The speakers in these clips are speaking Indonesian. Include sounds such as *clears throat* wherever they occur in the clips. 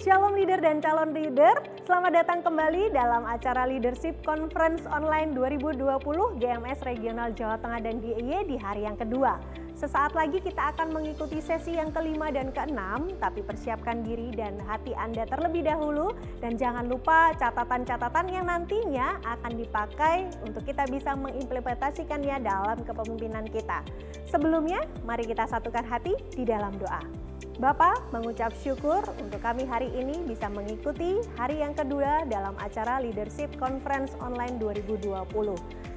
Shalom leader dan calon leader, selamat datang kembali dalam acara Leadership Conference Online 2020 GMS Regional Jawa Tengah dan DIY e di hari yang kedua. Sesaat lagi kita akan mengikuti sesi yang kelima dan keenam, tapi persiapkan diri dan hati Anda terlebih dahulu. Dan jangan lupa catatan-catatan yang nantinya akan dipakai untuk kita bisa mengimplementasikannya dalam kepemimpinan kita. Sebelumnya, mari kita satukan hati di dalam doa. Bapak mengucap syukur untuk kami hari ini bisa mengikuti hari yang kedua dalam acara Leadership Conference Online 2020.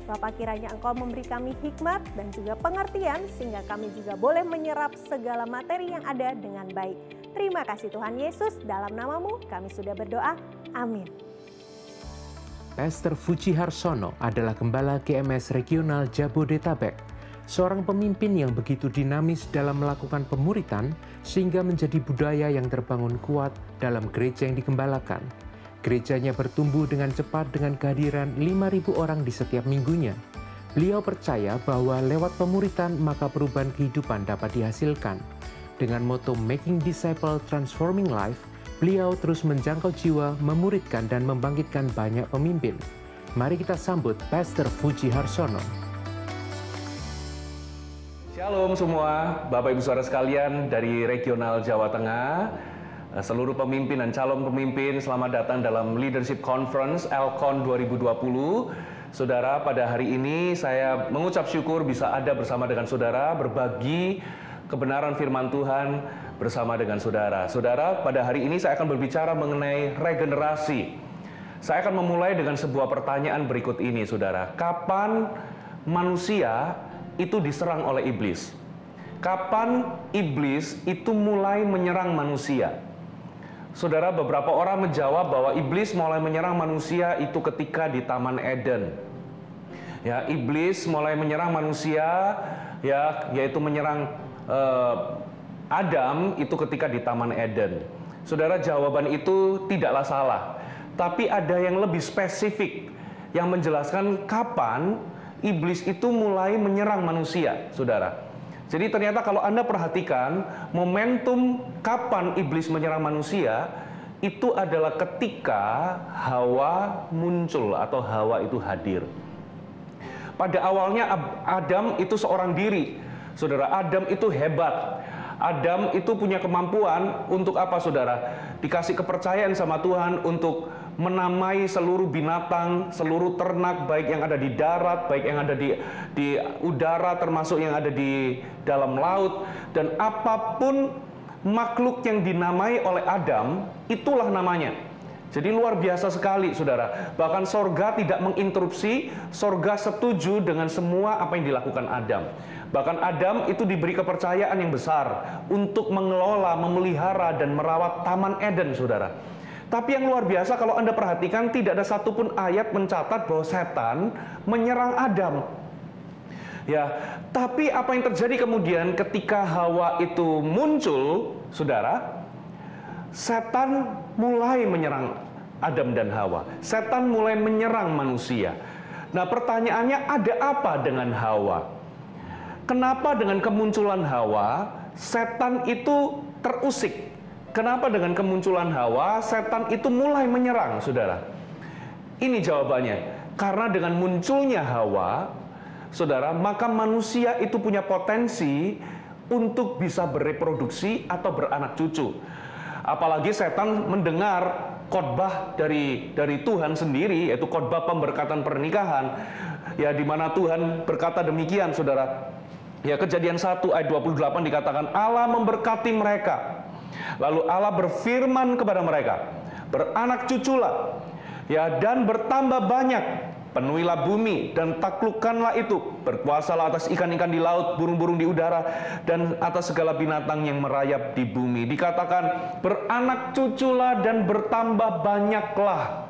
Bapak kiranya Engkau memberi kami hikmat dan juga pengertian sehingga kami juga boleh menyerap segala materi yang ada dengan baik. Terima kasih Tuhan Yesus, dalam namamu kami sudah berdoa. Amin. Pastor Fuji Harsono adalah Gembala GMS Regional Jabodetabek seorang pemimpin yang begitu dinamis dalam melakukan pemuritan sehingga menjadi budaya yang terbangun kuat dalam gereja yang dikembalakan. Gerejanya bertumbuh dengan cepat dengan kehadiran 5.000 orang di setiap minggunya. Beliau percaya bahwa lewat pemuritan maka perubahan kehidupan dapat dihasilkan. Dengan moto Making Disciple Transforming Life, beliau terus menjangkau jiwa, memuridkan dan membangkitkan banyak pemimpin. Mari kita sambut Pastor Fuji Harsono. Shalom semua, Bapak Ibu suara sekalian dari Regional Jawa Tengah, eh, seluruh pemimpin dan calon pemimpin, selamat datang dalam Leadership Conference Elcon 2020. Saudara, pada hari ini saya mengucap syukur bisa ada bersama dengan saudara berbagi kebenaran firman Tuhan bersama dengan saudara. Saudara, pada hari ini saya akan berbicara mengenai regenerasi. Saya akan memulai dengan sebuah pertanyaan berikut ini, saudara. Kapan manusia itu diserang oleh iblis. Kapan iblis itu mulai menyerang manusia? Saudara, beberapa orang menjawab bahwa iblis mulai menyerang manusia itu ketika di Taman Eden. Ya, iblis mulai menyerang manusia ya, yaitu menyerang eh, Adam itu ketika di Taman Eden. Saudara, jawaban itu tidaklah salah. Tapi ada yang lebih spesifik yang menjelaskan kapan iblis itu mulai menyerang manusia, saudara. Jadi ternyata kalau Anda perhatikan, momentum kapan iblis menyerang manusia itu adalah ketika Hawa muncul atau Hawa itu hadir. Pada awalnya Adam itu seorang diri. Saudara, Adam itu hebat. Adam itu punya kemampuan untuk apa, Saudara? Dikasih kepercayaan sama Tuhan untuk menamai seluruh binatang, seluruh ternak baik yang ada di darat, baik yang ada di di udara termasuk yang ada di dalam laut dan apapun makhluk yang dinamai oleh Adam, itulah namanya. Jadi luar biasa sekali Saudara. Bahkan sorga tidak menginterupsi, sorga setuju dengan semua apa yang dilakukan Adam. Bahkan Adam itu diberi kepercayaan yang besar untuk mengelola, memelihara dan merawat Taman Eden Saudara. Tapi yang luar biasa kalau Anda perhatikan tidak ada satupun ayat mencatat bahwa setan menyerang Adam. Ya, tapi apa yang terjadi kemudian ketika Hawa itu muncul, Saudara? Setan mulai menyerang Adam dan Hawa. Setan mulai menyerang manusia. Nah, pertanyaannya ada apa dengan Hawa? Kenapa dengan kemunculan Hawa setan itu terusik Kenapa dengan kemunculan Hawa setan itu mulai menyerang, Saudara? Ini jawabannya. Karena dengan munculnya Hawa, Saudara, maka manusia itu punya potensi untuk bisa bereproduksi atau beranak cucu. Apalagi setan mendengar khotbah dari dari Tuhan sendiri yaitu khotbah pemberkatan pernikahan ya di mana Tuhan berkata demikian Saudara. Ya kejadian 1 ayat 28 dikatakan Allah memberkati mereka Lalu Allah berfirman kepada mereka, "Beranak cuculah, ya dan bertambah banyak, penuhilah bumi dan taklukkanlah itu, berkuasalah atas ikan-ikan di laut, burung-burung di udara dan atas segala binatang yang merayap di bumi." Dikatakan, "Beranak cuculah dan bertambah banyaklah."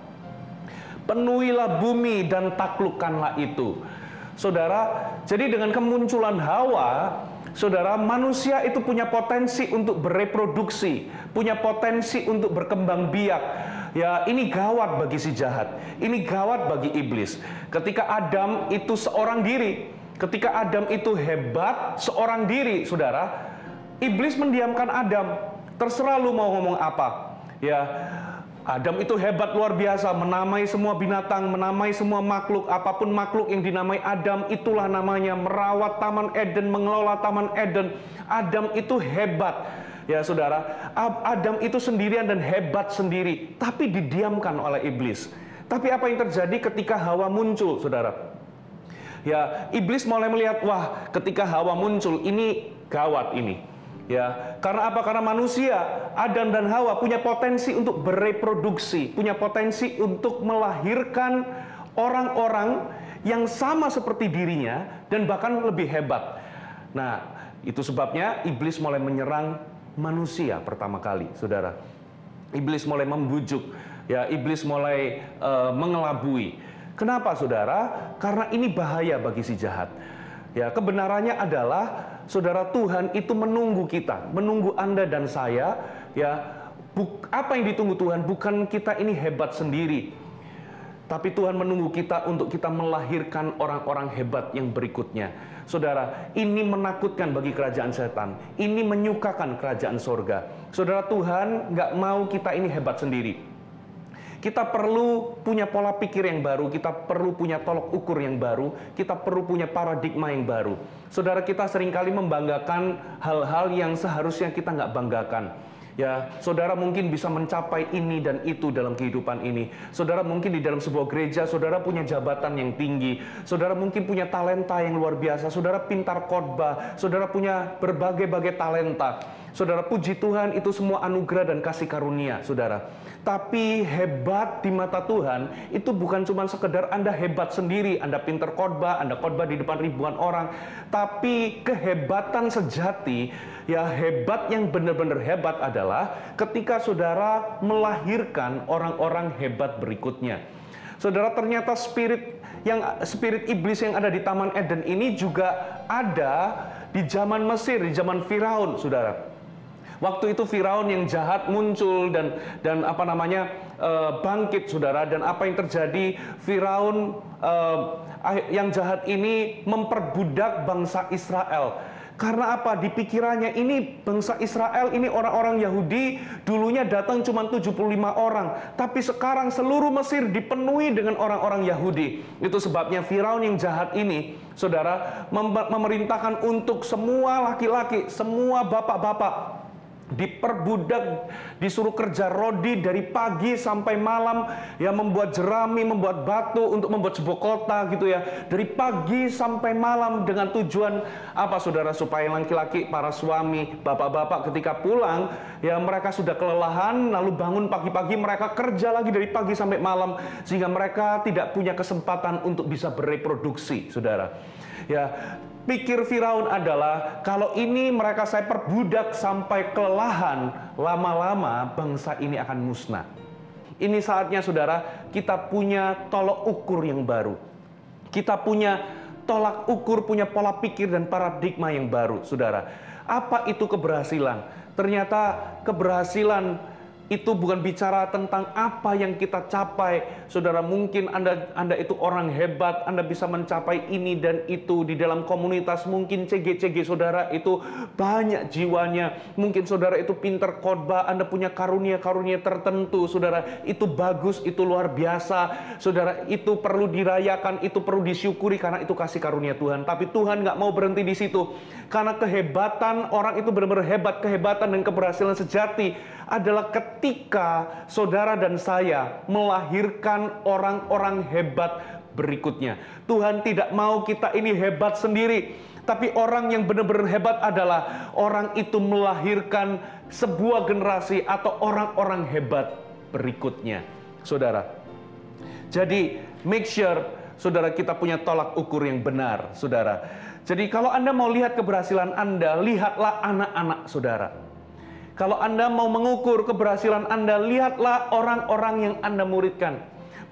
Penuhilah bumi dan taklukkanlah itu. Saudara, jadi dengan kemunculan Hawa, Saudara, manusia itu punya potensi untuk bereproduksi, punya potensi untuk berkembang biak. Ya, ini gawat bagi si jahat. Ini gawat bagi iblis. Ketika Adam itu seorang diri, ketika Adam itu hebat seorang diri, Saudara, iblis mendiamkan Adam. Terserah lu mau ngomong apa. Ya, Adam itu hebat luar biasa, menamai semua binatang, menamai semua makhluk, apapun makhluk yang dinamai Adam itulah namanya, merawat Taman Eden, mengelola Taman Eden. Adam itu hebat. Ya saudara, Adam itu sendirian dan hebat sendiri, tapi didiamkan oleh iblis. Tapi apa yang terjadi ketika Hawa muncul, saudara? Ya, iblis mulai melihat, wah ketika Hawa muncul, ini gawat ini Ya, karena apa? Karena manusia Adam dan Hawa punya potensi untuk bereproduksi, punya potensi untuk melahirkan orang-orang yang sama seperti dirinya dan bahkan lebih hebat. Nah, itu sebabnya iblis mulai menyerang manusia pertama kali, Saudara. Iblis mulai membujuk, ya, iblis mulai uh, mengelabui. Kenapa, Saudara? Karena ini bahaya bagi si jahat. Ya, kebenarannya adalah saudara Tuhan itu menunggu kita, menunggu Anda dan saya ya. Buk, apa yang ditunggu Tuhan bukan kita ini hebat sendiri. Tapi Tuhan menunggu kita untuk kita melahirkan orang-orang hebat yang berikutnya. Saudara, ini menakutkan bagi kerajaan setan. Ini menyukakan kerajaan sorga. Saudara, Tuhan nggak mau kita ini hebat sendiri. Kita perlu punya pola pikir yang baru, kita perlu punya tolok ukur yang baru, kita perlu punya paradigma yang baru. Saudara kita seringkali membanggakan hal-hal yang seharusnya kita nggak banggakan. Ya, saudara mungkin bisa mencapai ini dan itu dalam kehidupan ini. Saudara mungkin di dalam sebuah gereja, saudara punya jabatan yang tinggi. Saudara mungkin punya talenta yang luar biasa. Saudara pintar khotbah. Saudara punya berbagai-bagai talenta. Saudara, puji Tuhan itu semua anugerah dan kasih karunia, saudara. Tapi hebat di mata Tuhan itu bukan cuma sekedar Anda hebat sendiri, Anda pinter khotbah, Anda khotbah di depan ribuan orang. Tapi kehebatan sejati, ya hebat yang benar-benar hebat adalah ketika saudara melahirkan orang-orang hebat berikutnya. Saudara, ternyata spirit yang spirit iblis yang ada di Taman Eden ini juga ada di zaman Mesir, di zaman Firaun, saudara. Waktu itu Firaun yang jahat muncul dan dan apa namanya eh, bangkit saudara dan apa yang terjadi Firaun eh, ah, yang jahat ini memperbudak bangsa Israel. Karena apa? Di pikirannya ini bangsa Israel, ini orang-orang Yahudi dulunya datang cuma 75 orang. Tapi sekarang seluruh Mesir dipenuhi dengan orang-orang Yahudi. Itu sebabnya Firaun yang jahat ini, saudara, memerintahkan untuk semua laki-laki, semua bapak-bapak diperbudak, disuruh kerja rodi dari pagi sampai malam, ya membuat jerami, membuat batu untuk membuat sebuah kota gitu ya. Dari pagi sampai malam dengan tujuan apa saudara supaya laki-laki, para suami, bapak-bapak ketika pulang ya mereka sudah kelelahan lalu bangun pagi-pagi mereka kerja lagi dari pagi sampai malam sehingga mereka tidak punya kesempatan untuk bisa bereproduksi, saudara. Ya, pikir Firaun adalah kalau ini mereka saya perbudak sampai kelelahan, lama-lama bangsa ini akan musnah. Ini saatnya saudara, kita punya tolok ukur yang baru. Kita punya tolak ukur, punya pola pikir dan paradigma yang baru, saudara. Apa itu keberhasilan? Ternyata keberhasilan itu bukan bicara tentang apa yang kita capai. Saudara, mungkin Anda Anda itu orang hebat, Anda bisa mencapai ini dan itu di dalam komunitas. Mungkin CG-CG Saudara itu banyak jiwanya. Mungkin Saudara itu pinter khotbah, Anda punya karunia-karunia tertentu, Saudara. Itu bagus, itu luar biasa. Saudara, itu perlu dirayakan, itu perlu disyukuri karena itu kasih karunia Tuhan. Tapi Tuhan nggak mau berhenti di situ. Karena kehebatan orang itu benar-benar hebat, kehebatan dan keberhasilan sejati adalah ketika saudara dan saya melahirkan orang-orang hebat berikutnya. Tuhan tidak mau kita ini hebat sendiri, tapi orang yang benar-benar hebat adalah orang itu melahirkan sebuah generasi atau orang-orang hebat berikutnya. Saudara, jadi make sure saudara kita punya tolak ukur yang benar, saudara. Jadi kalau Anda mau lihat keberhasilan Anda, lihatlah anak-anak saudara. Kalau Anda mau mengukur keberhasilan Anda, lihatlah orang-orang yang Anda muridkan.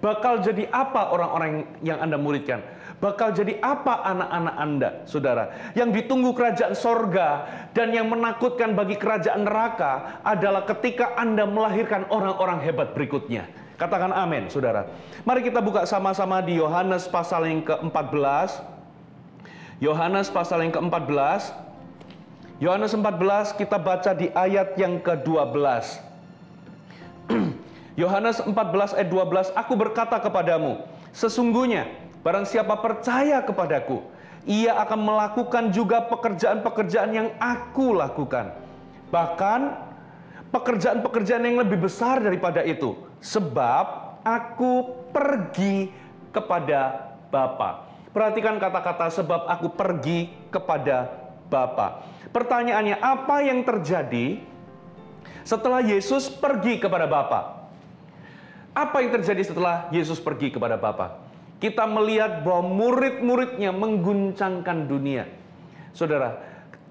Bakal jadi apa orang-orang yang Anda muridkan? Bakal jadi apa anak-anak Anda, saudara? Yang ditunggu kerajaan sorga dan yang menakutkan bagi kerajaan neraka adalah ketika Anda melahirkan orang-orang hebat berikutnya. Katakan amin, saudara. Mari kita buka sama-sama di Yohanes pasal yang ke-14. Yohanes pasal yang ke-14. Yohanes 14 kita baca di ayat yang ke-12. *clears throat* Yohanes 14 ayat 12, aku berkata kepadamu, sesungguhnya barang siapa percaya kepadaku, ia akan melakukan juga pekerjaan-pekerjaan yang aku lakukan. Bahkan pekerjaan-pekerjaan yang lebih besar daripada itu, sebab aku pergi kepada Bapa. Perhatikan kata-kata sebab aku pergi kepada Bapa. Pertanyaannya, apa yang terjadi setelah Yesus pergi kepada Bapa? Apa yang terjadi setelah Yesus pergi kepada Bapa? Kita melihat bahwa murid-muridnya mengguncangkan dunia. Saudara,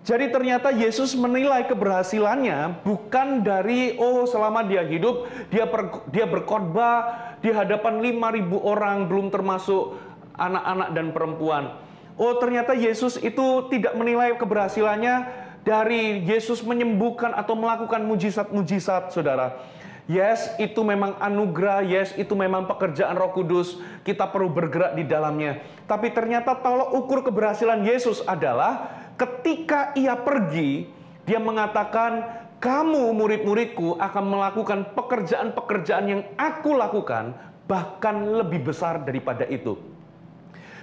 jadi ternyata Yesus menilai keberhasilannya bukan dari oh selama dia hidup dia per, dia berkhotbah di hadapan 5000 orang belum termasuk anak-anak dan perempuan oh ternyata Yesus itu tidak menilai keberhasilannya dari Yesus menyembuhkan atau melakukan mujizat-mujizat, saudara. Yes, itu memang anugerah. Yes, itu memang pekerjaan Roh Kudus. Kita perlu bergerak di dalamnya. Tapi ternyata tolok ukur keberhasilan Yesus adalah ketika ia pergi, dia mengatakan, "Kamu murid-muridku akan melakukan pekerjaan-pekerjaan yang aku lakukan, bahkan lebih besar daripada itu."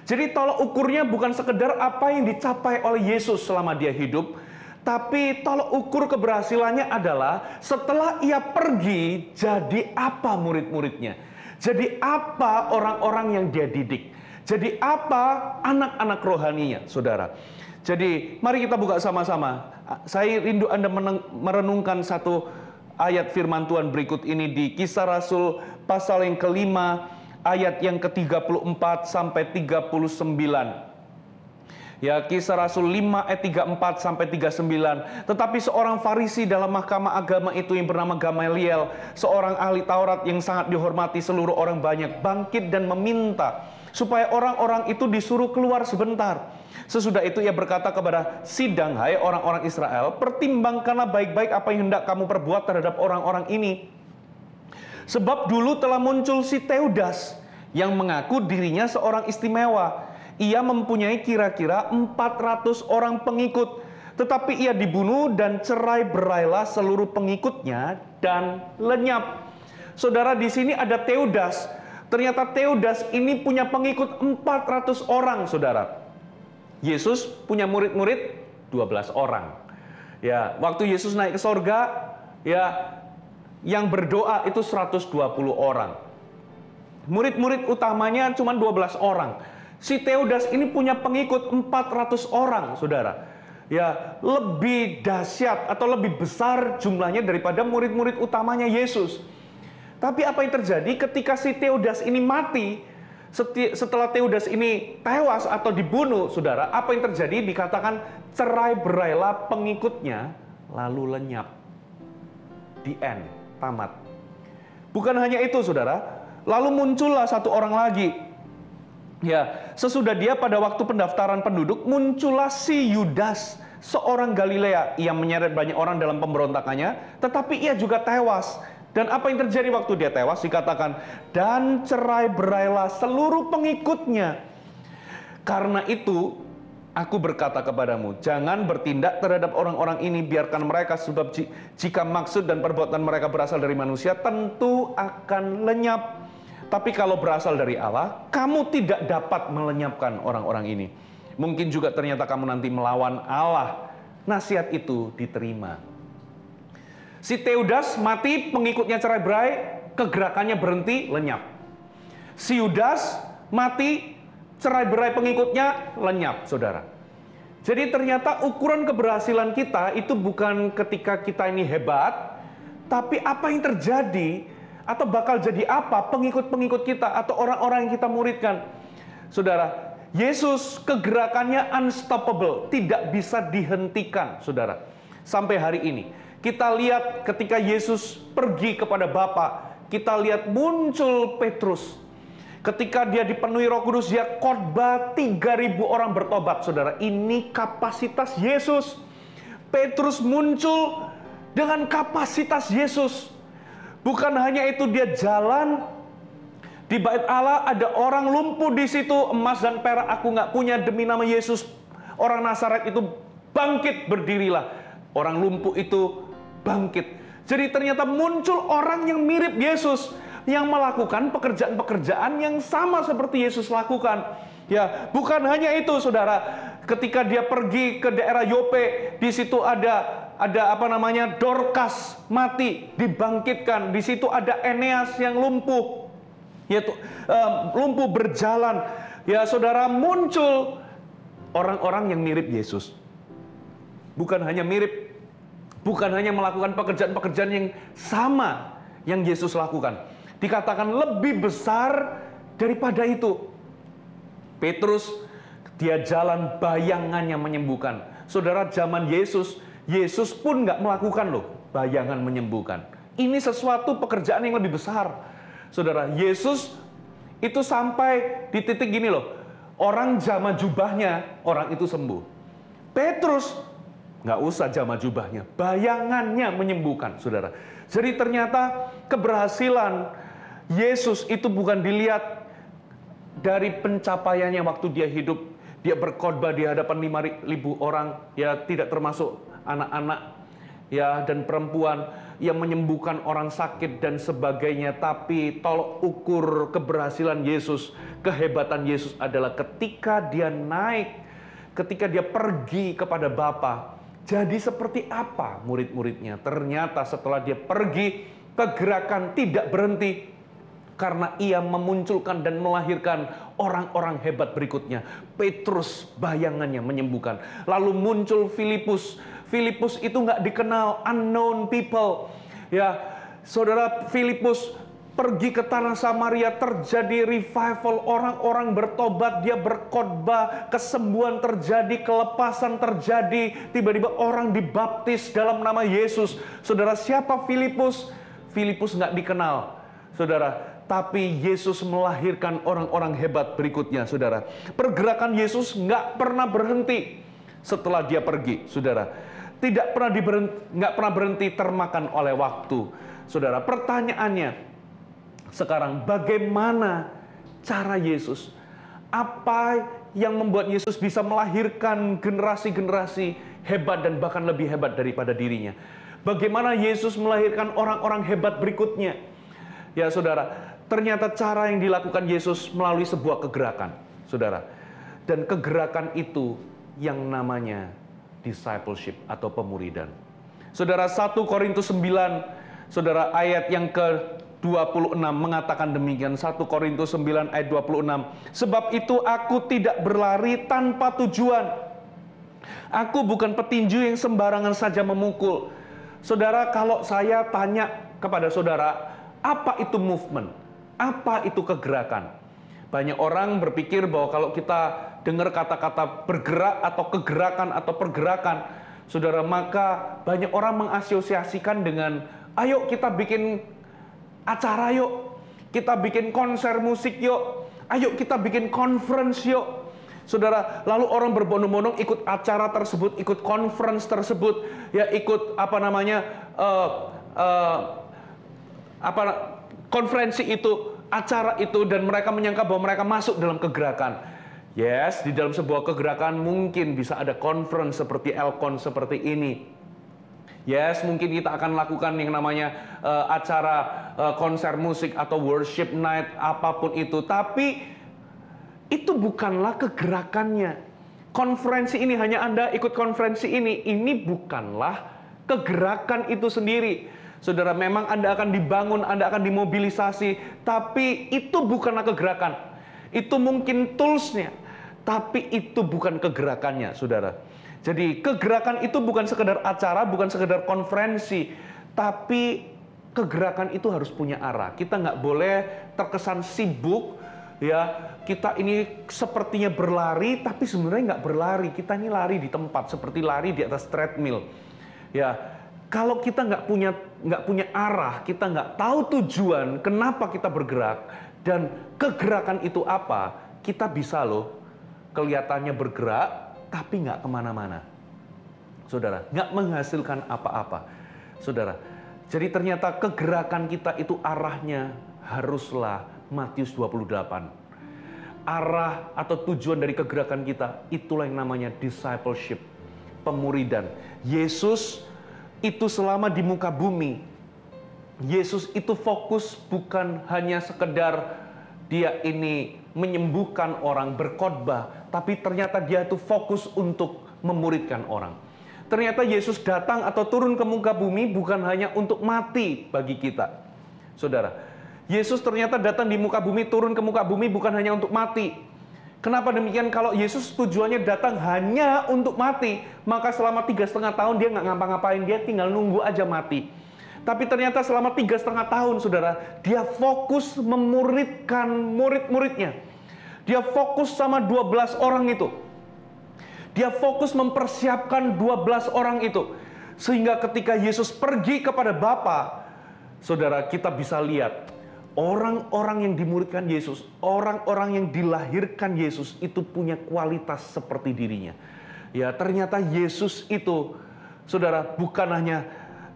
Jadi tolok ukurnya bukan sekedar apa yang dicapai oleh Yesus selama dia hidup, tapi tolok ukur keberhasilannya adalah setelah ia pergi jadi apa murid-muridnya. Jadi apa orang-orang yang dia didik. Jadi apa anak-anak rohaninya, saudara. Jadi mari kita buka sama-sama. Saya rindu Anda merenungkan satu ayat firman Tuhan berikut ini di kisah Rasul pasal yang kelima ayat yang ke-34 sampai 39. Ya, kisah Rasul 5 ayat e 34 sampai 39. Tetapi seorang Farisi dalam mahkamah agama itu yang bernama Gamaliel, seorang ahli Taurat yang sangat dihormati seluruh orang banyak, bangkit dan meminta supaya orang-orang itu disuruh keluar sebentar. Sesudah itu ia berkata kepada sidang, "Hai orang-orang Israel, pertimbangkanlah baik-baik apa yang hendak kamu perbuat terhadap orang-orang ini." Sebab dulu telah muncul si Teudas yang mengaku dirinya seorang istimewa. Ia mempunyai kira-kira 400 orang pengikut, tetapi ia dibunuh dan cerai berailah seluruh pengikutnya dan lenyap. Saudara di sini ada Teudas. Ternyata Teudas ini punya pengikut 400 orang, Saudara. Yesus punya murid-murid 12 orang. Ya, waktu Yesus naik ke sorga, ya yang berdoa itu 120 orang. Murid-murid utamanya cuma 12 orang. Si Teudas ini punya pengikut 400 orang, Saudara. Ya, lebih dahsyat atau lebih besar jumlahnya daripada murid-murid utamanya Yesus. Tapi apa yang terjadi ketika si Teudas ini mati? Setelah Teudas ini tewas atau dibunuh, Saudara, apa yang terjadi? Dikatakan cerai berailah pengikutnya lalu lenyap. The end tamat. Bukan hanya itu, saudara. Lalu muncullah satu orang lagi. Ya, sesudah dia pada waktu pendaftaran penduduk muncullah si Yudas, seorang Galilea. yang menyeret banyak orang dalam pemberontakannya, tetapi ia juga tewas. Dan apa yang terjadi waktu dia tewas? Dikatakan, dan cerai berailah seluruh pengikutnya. Karena itu, Aku berkata kepadamu, jangan bertindak terhadap orang-orang ini, biarkan mereka sebab jika maksud dan perbuatan mereka berasal dari manusia, tentu akan lenyap. Tapi kalau berasal dari Allah, kamu tidak dapat melenyapkan orang-orang ini. Mungkin juga ternyata kamu nanti melawan Allah. Nasihat itu diterima. Si Teudas mati, pengikutnya cerai berai, kegerakannya berhenti, lenyap. Si Yudas mati, cerai berai pengikutnya lenyap, saudara. Jadi ternyata ukuran keberhasilan kita itu bukan ketika kita ini hebat, tapi apa yang terjadi atau bakal jadi apa pengikut-pengikut kita atau orang-orang yang kita muridkan. Saudara, Yesus kegerakannya unstoppable, tidak bisa dihentikan, saudara. Sampai hari ini. Kita lihat ketika Yesus pergi kepada Bapa, kita lihat muncul Petrus Ketika dia dipenuhi Roh Kudus, dia khotbah 3000 orang bertobat, Saudara. Ini kapasitas Yesus. Petrus muncul dengan kapasitas Yesus. Bukan hanya itu dia jalan di bait Allah ada orang lumpuh di situ emas dan perak aku nggak punya demi nama Yesus orang Nasaret itu bangkit berdirilah orang lumpuh itu bangkit jadi ternyata muncul orang yang mirip Yesus yang melakukan pekerjaan-pekerjaan yang sama seperti Yesus lakukan. Ya, bukan hanya itu Saudara. Ketika dia pergi ke daerah Yope, di situ ada ada apa namanya Dorcas mati dibangkitkan di situ ada Eneas yang lumpuh yaitu um, lumpuh berjalan ya saudara muncul orang-orang yang mirip Yesus bukan hanya mirip bukan hanya melakukan pekerjaan-pekerjaan yang sama yang Yesus lakukan dikatakan lebih besar daripada itu. Petrus dia jalan bayangannya menyembuhkan. Saudara zaman Yesus, Yesus pun nggak melakukan loh bayangan menyembuhkan. Ini sesuatu pekerjaan yang lebih besar. Saudara, Yesus itu sampai di titik gini loh. Orang jama jubahnya, orang itu sembuh. Petrus nggak usah jama jubahnya, bayangannya menyembuhkan, saudara. Jadi ternyata keberhasilan Yesus itu bukan dilihat dari pencapaiannya waktu dia hidup. Dia berkhotbah di hadapan 5.000 orang, ya tidak termasuk anak-anak ya dan perempuan yang menyembuhkan orang sakit dan sebagainya tapi tolok ukur keberhasilan Yesus kehebatan Yesus adalah ketika dia naik ketika dia pergi kepada Bapa jadi seperti apa murid-muridnya ternyata setelah dia pergi kegerakan tidak berhenti karena ia memunculkan dan melahirkan orang-orang hebat berikutnya. Petrus bayangannya menyembuhkan. Lalu muncul Filipus. Filipus itu nggak dikenal, unknown people. Ya, saudara Filipus pergi ke tanah Samaria terjadi revival orang-orang bertobat dia berkhotbah kesembuhan terjadi kelepasan terjadi tiba-tiba orang dibaptis dalam nama Yesus saudara siapa Filipus Filipus nggak dikenal saudara tapi Yesus melahirkan orang-orang hebat berikutnya, saudara. Pergerakan Yesus nggak pernah berhenti setelah dia pergi, saudara. Tidak pernah diberhenti, nggak pernah berhenti termakan oleh waktu, saudara. Pertanyaannya sekarang, bagaimana cara Yesus? Apa yang membuat Yesus bisa melahirkan generasi-generasi hebat dan bahkan lebih hebat daripada dirinya? Bagaimana Yesus melahirkan orang-orang hebat berikutnya? Ya, saudara, Ternyata cara yang dilakukan Yesus melalui sebuah kegerakan, saudara. Dan kegerakan itu yang namanya discipleship atau pemuridan. Saudara 1 Korintus 9, saudara ayat yang ke 26 mengatakan demikian 1 Korintus 9 ayat 26 sebab itu aku tidak berlari tanpa tujuan aku bukan petinju yang sembarangan saja memukul Saudara kalau saya tanya kepada saudara apa itu movement apa itu kegerakan? Banyak orang berpikir bahwa kalau kita dengar kata-kata bergerak atau kegerakan atau pergerakan, saudara, maka banyak orang mengasosiasikan dengan ayo kita bikin acara yuk, kita bikin konser musik yuk, ayo kita bikin conference yuk. Saudara, lalu orang berbondong-bondong ikut acara tersebut, ikut conference tersebut, ya ikut apa namanya, uh, uh, apa konferensi itu, acara itu, dan mereka menyangka bahwa mereka masuk dalam kegerakan. Yes, di dalam sebuah kegerakan mungkin bisa ada conference seperti Elkon seperti ini. Yes, mungkin kita akan lakukan yang namanya uh, acara uh, konser musik atau worship night apapun itu. Tapi itu bukanlah kegerakannya. Konferensi ini hanya Anda ikut konferensi ini, ini bukanlah kegerakan itu sendiri. Saudara, memang Anda akan dibangun, Anda akan dimobilisasi, tapi itu bukanlah kegerakan. Itu mungkin toolsnya, tapi itu bukan kegerakannya, saudara. Jadi kegerakan itu bukan sekedar acara, bukan sekedar konferensi, tapi kegerakan itu harus punya arah. Kita nggak boleh terkesan sibuk, ya kita ini sepertinya berlari, tapi sebenarnya nggak berlari. Kita ini lari di tempat, seperti lari di atas treadmill. Ya, kalau kita nggak punya nggak punya arah, kita nggak tahu tujuan kenapa kita bergerak dan kegerakan itu apa, kita bisa loh kelihatannya bergerak tapi nggak kemana-mana, saudara, nggak menghasilkan apa-apa, saudara. Jadi ternyata kegerakan kita itu arahnya haruslah Matius 28. Arah atau tujuan dari kegerakan kita itulah yang namanya discipleship, pemuridan. Yesus itu selama di muka bumi, Yesus itu fokus bukan hanya sekedar dia ini menyembuhkan orang berkhotbah, tapi ternyata dia itu fokus untuk memuridkan orang. Ternyata Yesus datang atau turun ke muka bumi bukan hanya untuk mati bagi kita. Saudara, Yesus ternyata datang di muka bumi, turun ke muka bumi bukan hanya untuk mati, Kenapa demikian? Kalau Yesus tujuannya datang hanya untuk mati, maka selama tiga setengah tahun dia nggak ngapa-ngapain, dia tinggal nunggu aja mati. Tapi ternyata selama tiga setengah tahun, saudara, dia fokus memuridkan murid-muridnya. Dia fokus sama dua belas orang itu. Dia fokus mempersiapkan dua belas orang itu. Sehingga ketika Yesus pergi kepada Bapa, saudara, kita bisa lihat Orang-orang yang dimuridkan Yesus, orang-orang yang dilahirkan Yesus itu punya kualitas seperti dirinya. Ya, ternyata Yesus itu Saudara, bukan hanya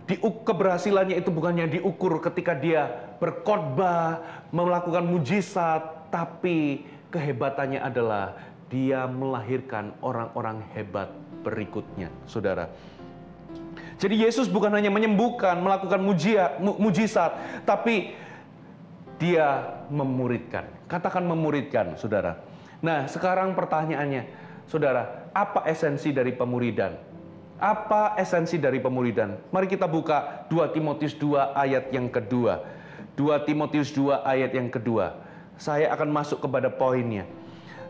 diuk keberhasilannya itu bukan bukannya diukur ketika dia berkhotbah, melakukan mujizat, tapi kehebatannya adalah dia melahirkan orang-orang hebat berikutnya, saudara. Jadi Yesus bukan hanya menyembuhkan, melakukan mujizat, tapi dia memuridkan. Katakan memuridkan, saudara. Nah, sekarang pertanyaannya, saudara, apa esensi dari pemuridan? Apa esensi dari pemuridan? Mari kita buka 2 Timotius 2 ayat yang kedua. 2 Timotius 2 ayat yang kedua. Saya akan masuk kepada poinnya.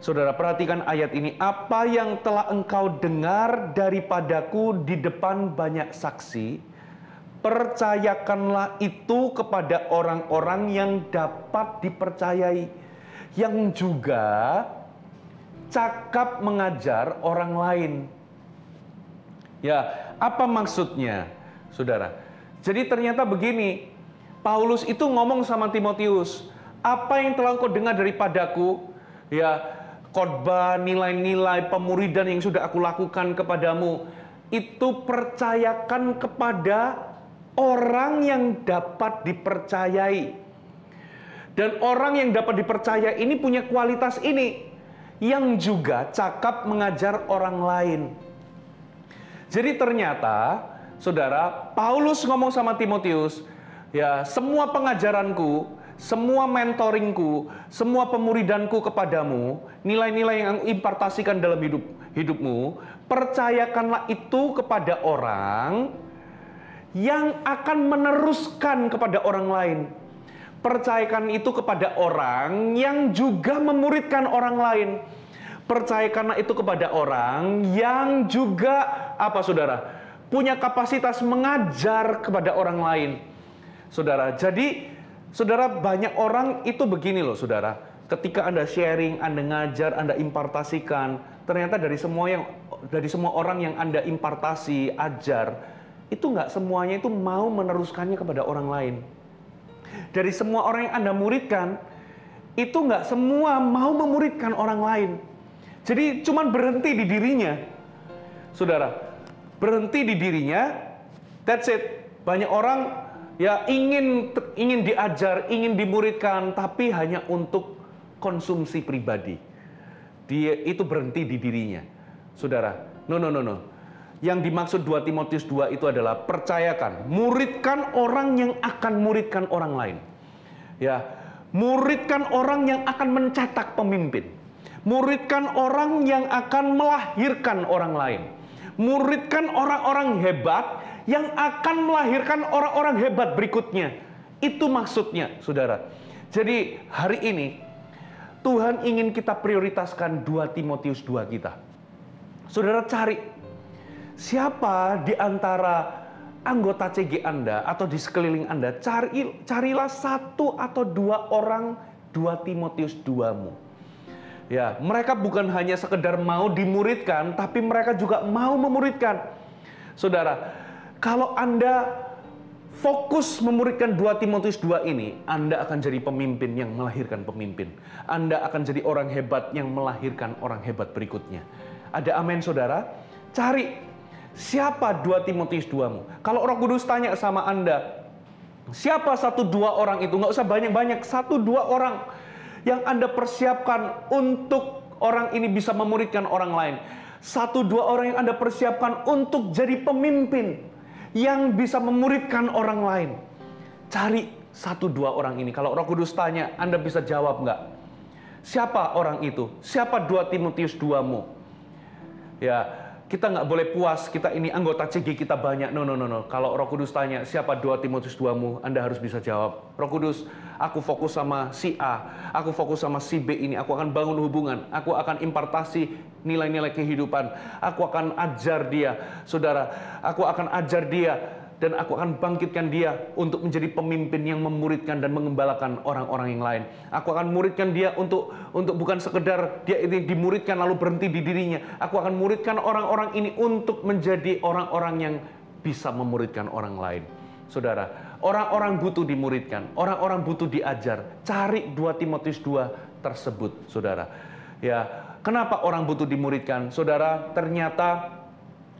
Saudara, perhatikan ayat ini. Apa yang telah engkau dengar daripadaku di depan banyak saksi, Percayakanlah itu kepada orang-orang yang dapat dipercayai, yang juga cakap mengajar orang lain. Ya, apa maksudnya, saudara? Jadi ternyata begini, Paulus itu ngomong sama Timotius, apa yang telah kau dengar daripadaku, ya khotbah nilai-nilai, pemuridan yang sudah aku lakukan kepadamu, itu percayakan kepada orang yang dapat dipercayai. Dan orang yang dapat dipercaya ini punya kualitas ini yang juga cakap mengajar orang lain. Jadi ternyata Saudara, Paulus ngomong sama Timotius, ya, semua pengajaranku, semua mentoringku, semua pemuridanku kepadamu, nilai-nilai yang impartasikan dalam hidup hidupmu, percayakanlah itu kepada orang yang akan meneruskan kepada orang lain. Percayakan itu kepada orang yang juga memuridkan orang lain. Percayakanlah itu kepada orang yang juga apa Saudara? punya kapasitas mengajar kepada orang lain. Saudara, jadi saudara banyak orang itu begini loh saudara. Ketika Anda sharing, Anda ngajar, Anda impartasikan, ternyata dari semua yang dari semua orang yang Anda impartasi, ajar, itu nggak semuanya itu mau meneruskannya kepada orang lain. Dari semua orang yang Anda muridkan, itu nggak semua mau memuridkan orang lain. Jadi cuman berhenti di dirinya. Saudara, berhenti di dirinya, that's it. Banyak orang ya ingin ingin diajar, ingin dimuridkan, tapi hanya untuk konsumsi pribadi. Dia itu berhenti di dirinya. Saudara, no no no no yang dimaksud 2 Timotius 2 itu adalah percayakan, muridkan orang yang akan muridkan orang lain. Ya, muridkan orang yang akan mencetak pemimpin. Muridkan orang yang akan melahirkan orang lain. Muridkan orang-orang hebat yang akan melahirkan orang-orang hebat berikutnya. Itu maksudnya, Saudara. Jadi, hari ini Tuhan ingin kita prioritaskan 2 Timotius 2 kita. Saudara cari siapa di antara anggota CG Anda atau di sekeliling Anda, cari, carilah satu atau dua orang dua Timotius duamu. Ya, mereka bukan hanya sekedar mau dimuridkan, tapi mereka juga mau memuridkan. Saudara, kalau Anda fokus memuridkan dua Timotius dua ini, Anda akan jadi pemimpin yang melahirkan pemimpin. Anda akan jadi orang hebat yang melahirkan orang hebat berikutnya. Ada amin saudara? Cari siapa dua Timotius mu? Kalau orang Kudus tanya sama Anda, siapa satu dua orang itu? Nggak usah banyak-banyak, satu dua orang yang Anda persiapkan untuk orang ini bisa memuridkan orang lain. Satu dua orang yang Anda persiapkan untuk jadi pemimpin yang bisa memuridkan orang lain. Cari satu dua orang ini. Kalau orang Kudus tanya, Anda bisa jawab nggak? Siapa orang itu? Siapa dua Timotius mu? Ya, kita nggak boleh puas, kita ini anggota CG kita banyak. No, no, no, no. Kalau Roh Kudus tanya, siapa dua Timotius duamu? Anda harus bisa jawab. Roh Kudus, aku fokus sama si A, aku fokus sama si B ini. Aku akan bangun hubungan, aku akan impartasi nilai-nilai kehidupan. Aku akan ajar dia, saudara. Aku akan ajar dia dan aku akan bangkitkan dia untuk menjadi pemimpin yang memuridkan dan mengembalakan orang-orang yang lain. Aku akan muridkan dia untuk untuk bukan sekedar dia ini dimuridkan lalu berhenti di dirinya. Aku akan muridkan orang-orang ini untuk menjadi orang-orang yang bisa memuridkan orang lain. Saudara, orang-orang butuh dimuridkan, orang-orang butuh diajar. Cari 2 Timotius 2 tersebut, Saudara. Ya, kenapa orang butuh dimuridkan? Saudara, ternyata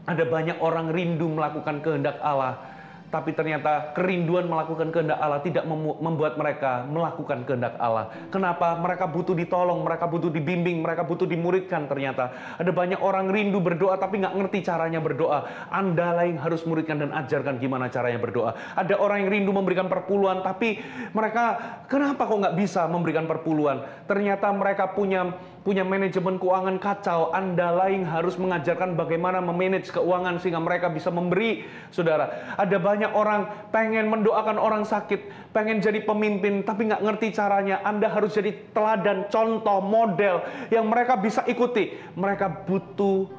ada banyak orang rindu melakukan kehendak Allah, tapi ternyata kerinduan melakukan kehendak Allah tidak membuat mereka melakukan kehendak Allah. Kenapa? Mereka butuh ditolong, mereka butuh dibimbing, mereka butuh dimuridkan ternyata. Ada banyak orang rindu berdoa tapi nggak ngerti caranya berdoa. Anda lah yang harus muridkan dan ajarkan gimana caranya berdoa. Ada orang yang rindu memberikan perpuluhan tapi mereka kenapa kok nggak bisa memberikan perpuluhan? Ternyata mereka punya punya manajemen keuangan kacau, Anda lain harus mengajarkan bagaimana memanage keuangan sehingga mereka bisa memberi, saudara. Ada banyak orang pengen mendoakan orang sakit, pengen jadi pemimpin, tapi nggak ngerti caranya. Anda harus jadi teladan, contoh, model yang mereka bisa ikuti. Mereka butuh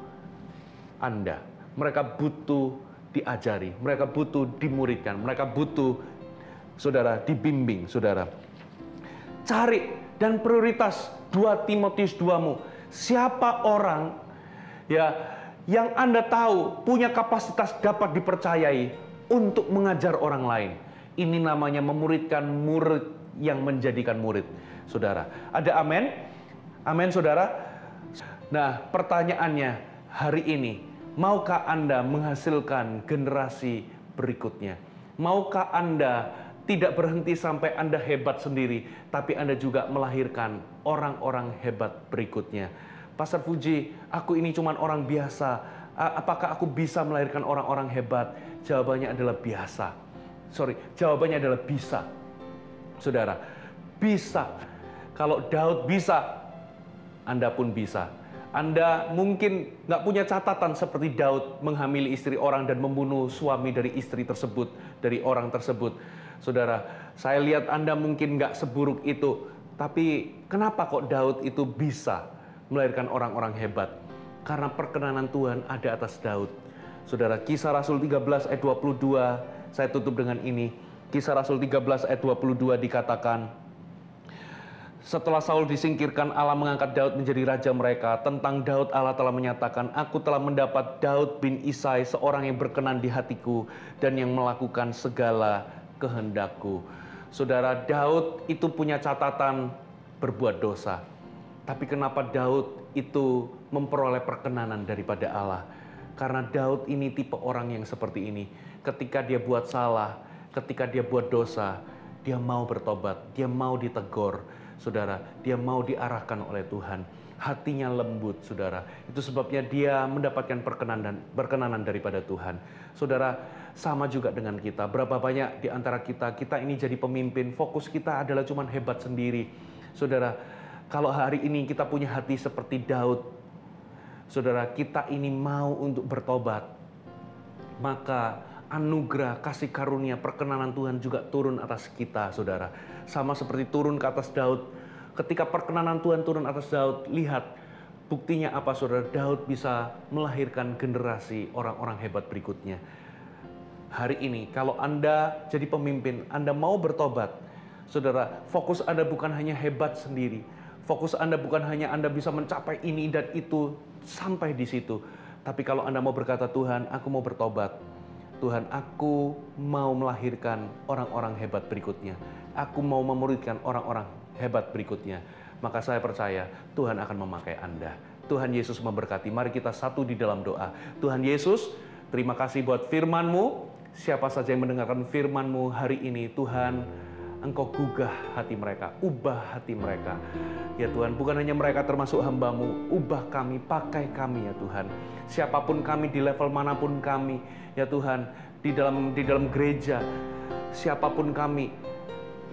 Anda. Mereka butuh diajari, mereka butuh dimuridkan, mereka butuh saudara dibimbing, saudara. Cari dan prioritas dua Timotius dua mu Siapa orang ya yang Anda tahu punya kapasitas dapat dipercayai untuk mengajar orang lain. Ini namanya memuridkan murid yang menjadikan murid. Saudara, ada amin? Amin, saudara. Nah, pertanyaannya hari ini, maukah Anda menghasilkan generasi berikutnya? Maukah Anda tidak berhenti sampai Anda hebat sendiri, tapi Anda juga melahirkan orang-orang hebat berikutnya. Pastor Fuji, aku ini cuma orang biasa. Apakah aku bisa melahirkan orang-orang hebat? Jawabannya adalah biasa. Sorry, jawabannya adalah bisa. Saudara, bisa. Kalau Daud bisa, Anda pun bisa. Anda mungkin nggak punya catatan seperti Daud menghamili istri orang dan membunuh suami dari istri tersebut, dari orang tersebut Saudara, saya lihat Anda mungkin nggak seburuk itu, tapi kenapa kok Daud itu bisa melahirkan orang-orang hebat? Karena perkenanan Tuhan ada atas Daud. Saudara, kisah Rasul 13 ayat 22, saya tutup dengan ini. Kisah Rasul 13 ayat 22 dikatakan, setelah Saul disingkirkan, Allah mengangkat Daud menjadi raja mereka. Tentang Daud, Allah telah menyatakan, Aku telah mendapat Daud bin Isai, seorang yang berkenan di hatiku, dan yang melakukan segala kehendakku. Saudara Daud itu punya catatan berbuat dosa. Tapi kenapa Daud itu memperoleh perkenanan daripada Allah? Karena Daud ini tipe orang yang seperti ini. Ketika dia buat salah, ketika dia buat dosa, dia mau bertobat, dia mau ditegur, saudara, dia mau diarahkan oleh Tuhan. Hatinya lembut, saudara. Itu sebabnya dia mendapatkan perkenanan, perkenanan daripada Tuhan. Saudara, sama juga dengan kita. Berapa banyak di antara kita, kita ini jadi pemimpin, fokus kita adalah cuman hebat sendiri. Saudara, kalau hari ini kita punya hati seperti Daud, saudara, kita ini mau untuk bertobat, maka anugerah, kasih karunia, perkenanan Tuhan juga turun atas kita, saudara. Sama seperti turun ke atas Daud. Ketika perkenanan Tuhan turun atas Daud, lihat buktinya apa, saudara. Daud bisa melahirkan generasi orang-orang hebat berikutnya hari ini. Kalau Anda jadi pemimpin, Anda mau bertobat, saudara, fokus Anda bukan hanya hebat sendiri. Fokus Anda bukan hanya Anda bisa mencapai ini dan itu sampai di situ. Tapi kalau Anda mau berkata, Tuhan, aku mau bertobat. Tuhan, aku mau melahirkan orang-orang hebat berikutnya. Aku mau memuridkan orang-orang hebat berikutnya. Maka saya percaya Tuhan akan memakai Anda. Tuhan Yesus memberkati. Mari kita satu di dalam doa. Tuhan Yesus, terima kasih buat firman-Mu Siapa saja yang mendengarkan firman-Mu hari ini, Tuhan, Engkau gugah hati mereka, ubah hati mereka. Ya Tuhan, bukan hanya mereka termasuk hambamu, ubah kami, pakai kami ya Tuhan. Siapapun kami, di level manapun kami, ya Tuhan, di dalam di dalam gereja, siapapun kami,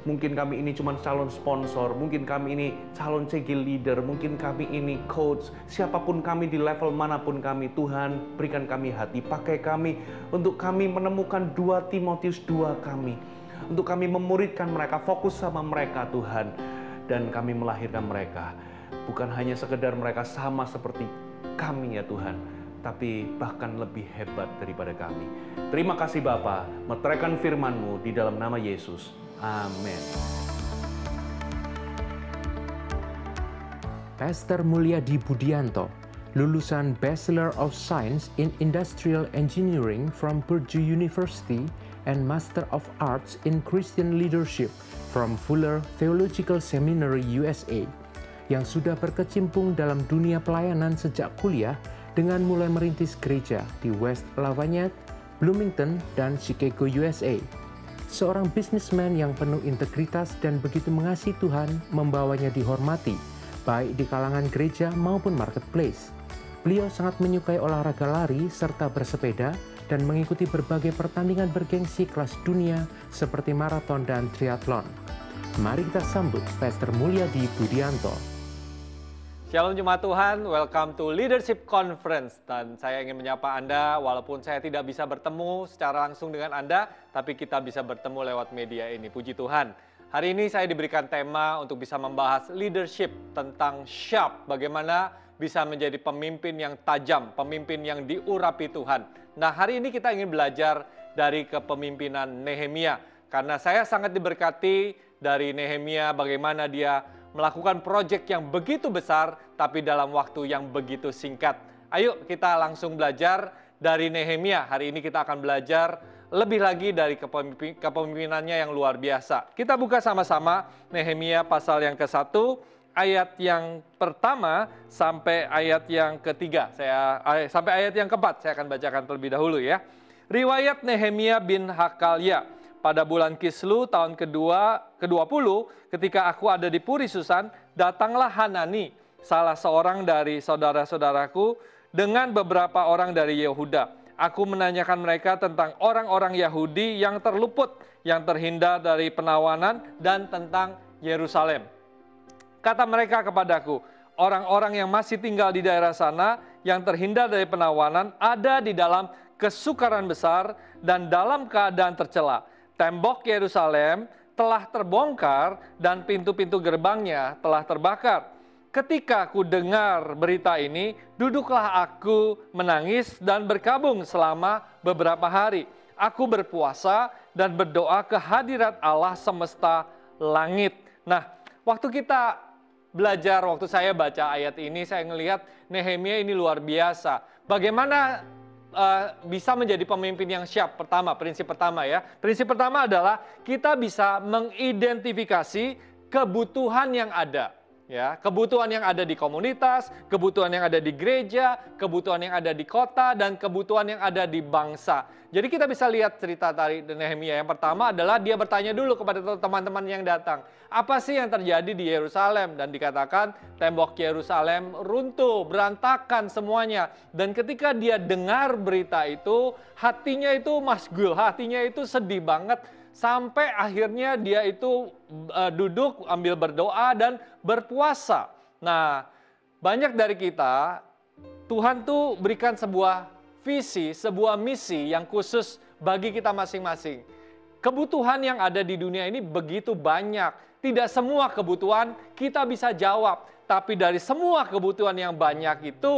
mungkin kami ini cuma calon sponsor, mungkin kami ini calon CG leader, mungkin kami ini coach, siapapun kami di level manapun kami, Tuhan berikan kami hati, pakai kami untuk kami menemukan dua Timotius dua kami, untuk kami memuridkan mereka, fokus sama mereka Tuhan, dan kami melahirkan mereka. Bukan hanya sekedar mereka sama seperti kami ya Tuhan, tapi bahkan lebih hebat daripada kami. Terima kasih Bapa, meteraikan firman-Mu di dalam nama Yesus. Amin. Pastor Mulyadi Budianto, lulusan Bachelor of Science in Industrial Engineering from Purdue University and Master of Arts in Christian Leadership from Fuller Theological Seminary USA, yang sudah berkecimpung dalam dunia pelayanan sejak kuliah dengan mulai merintis gereja di West Lafayette, Bloomington, dan Chicago, USA Seorang bisnismen yang penuh integritas dan begitu mengasihi Tuhan membawanya dihormati, baik di kalangan gereja maupun marketplace. Beliau sangat menyukai olahraga lari serta bersepeda dan mengikuti berbagai pertandingan bergengsi kelas dunia seperti maraton dan triathlon. Mari kita sambut Pastor Mulyadi Budianto Shalom Jumat Tuhan, welcome to Leadership Conference. Dan saya ingin menyapa Anda, walaupun saya tidak bisa bertemu secara langsung dengan Anda, tapi kita bisa bertemu lewat media ini. Puji Tuhan. Hari ini saya diberikan tema untuk bisa membahas leadership tentang sharp, bagaimana bisa menjadi pemimpin yang tajam, pemimpin yang diurapi Tuhan. Nah hari ini kita ingin belajar dari kepemimpinan Nehemia, karena saya sangat diberkati dari Nehemia bagaimana dia melakukan proyek yang begitu besar tapi dalam waktu yang begitu singkat. Ayo kita langsung belajar dari Nehemia. Hari ini kita akan belajar lebih lagi dari kepemimpinannya yang luar biasa. Kita buka sama-sama Nehemia pasal yang ke-1 ayat yang pertama sampai ayat yang ketiga. Saya eh, sampai ayat yang keempat saya akan bacakan terlebih dahulu ya. Riwayat Nehemia bin Hakalia pada bulan Kislu tahun kedua ke-20 ketika aku ada di Puri Susan, datanglah Hanani, salah seorang dari saudara-saudaraku dengan beberapa orang dari Yehuda. Aku menanyakan mereka tentang orang-orang Yahudi yang terluput, yang terhindar dari penawanan dan tentang Yerusalem. Kata mereka kepadaku, orang-orang yang masih tinggal di daerah sana yang terhindar dari penawanan ada di dalam kesukaran besar dan dalam keadaan tercela Tembok Yerusalem telah terbongkar dan pintu-pintu gerbangnya telah terbakar. Ketika ku dengar berita ini, duduklah aku menangis dan berkabung selama beberapa hari. Aku berpuasa dan berdoa ke hadirat Allah semesta langit. Nah, waktu kita belajar, waktu saya baca ayat ini, saya melihat Nehemia ini luar biasa. Bagaimana uh, bisa menjadi pemimpin yang siap. Pertama, prinsip pertama ya. Prinsip pertama adalah kita bisa mengidentifikasi kebutuhan yang ada ya kebutuhan yang ada di komunitas, kebutuhan yang ada di gereja, kebutuhan yang ada di kota, dan kebutuhan yang ada di bangsa. Jadi kita bisa lihat cerita dari Nehemia. Yang pertama adalah dia bertanya dulu kepada teman-teman yang datang, apa sih yang terjadi di Yerusalem? Dan dikatakan tembok Yerusalem runtuh, berantakan semuanya. Dan ketika dia dengar berita itu, hatinya itu masgul, hatinya itu sedih banget sampai akhirnya dia itu uh, duduk ambil berdoa dan berpuasa. Nah, banyak dari kita Tuhan tuh berikan sebuah visi, sebuah misi yang khusus bagi kita masing-masing. Kebutuhan yang ada di dunia ini begitu banyak. Tidak semua kebutuhan kita bisa jawab, tapi dari semua kebutuhan yang banyak itu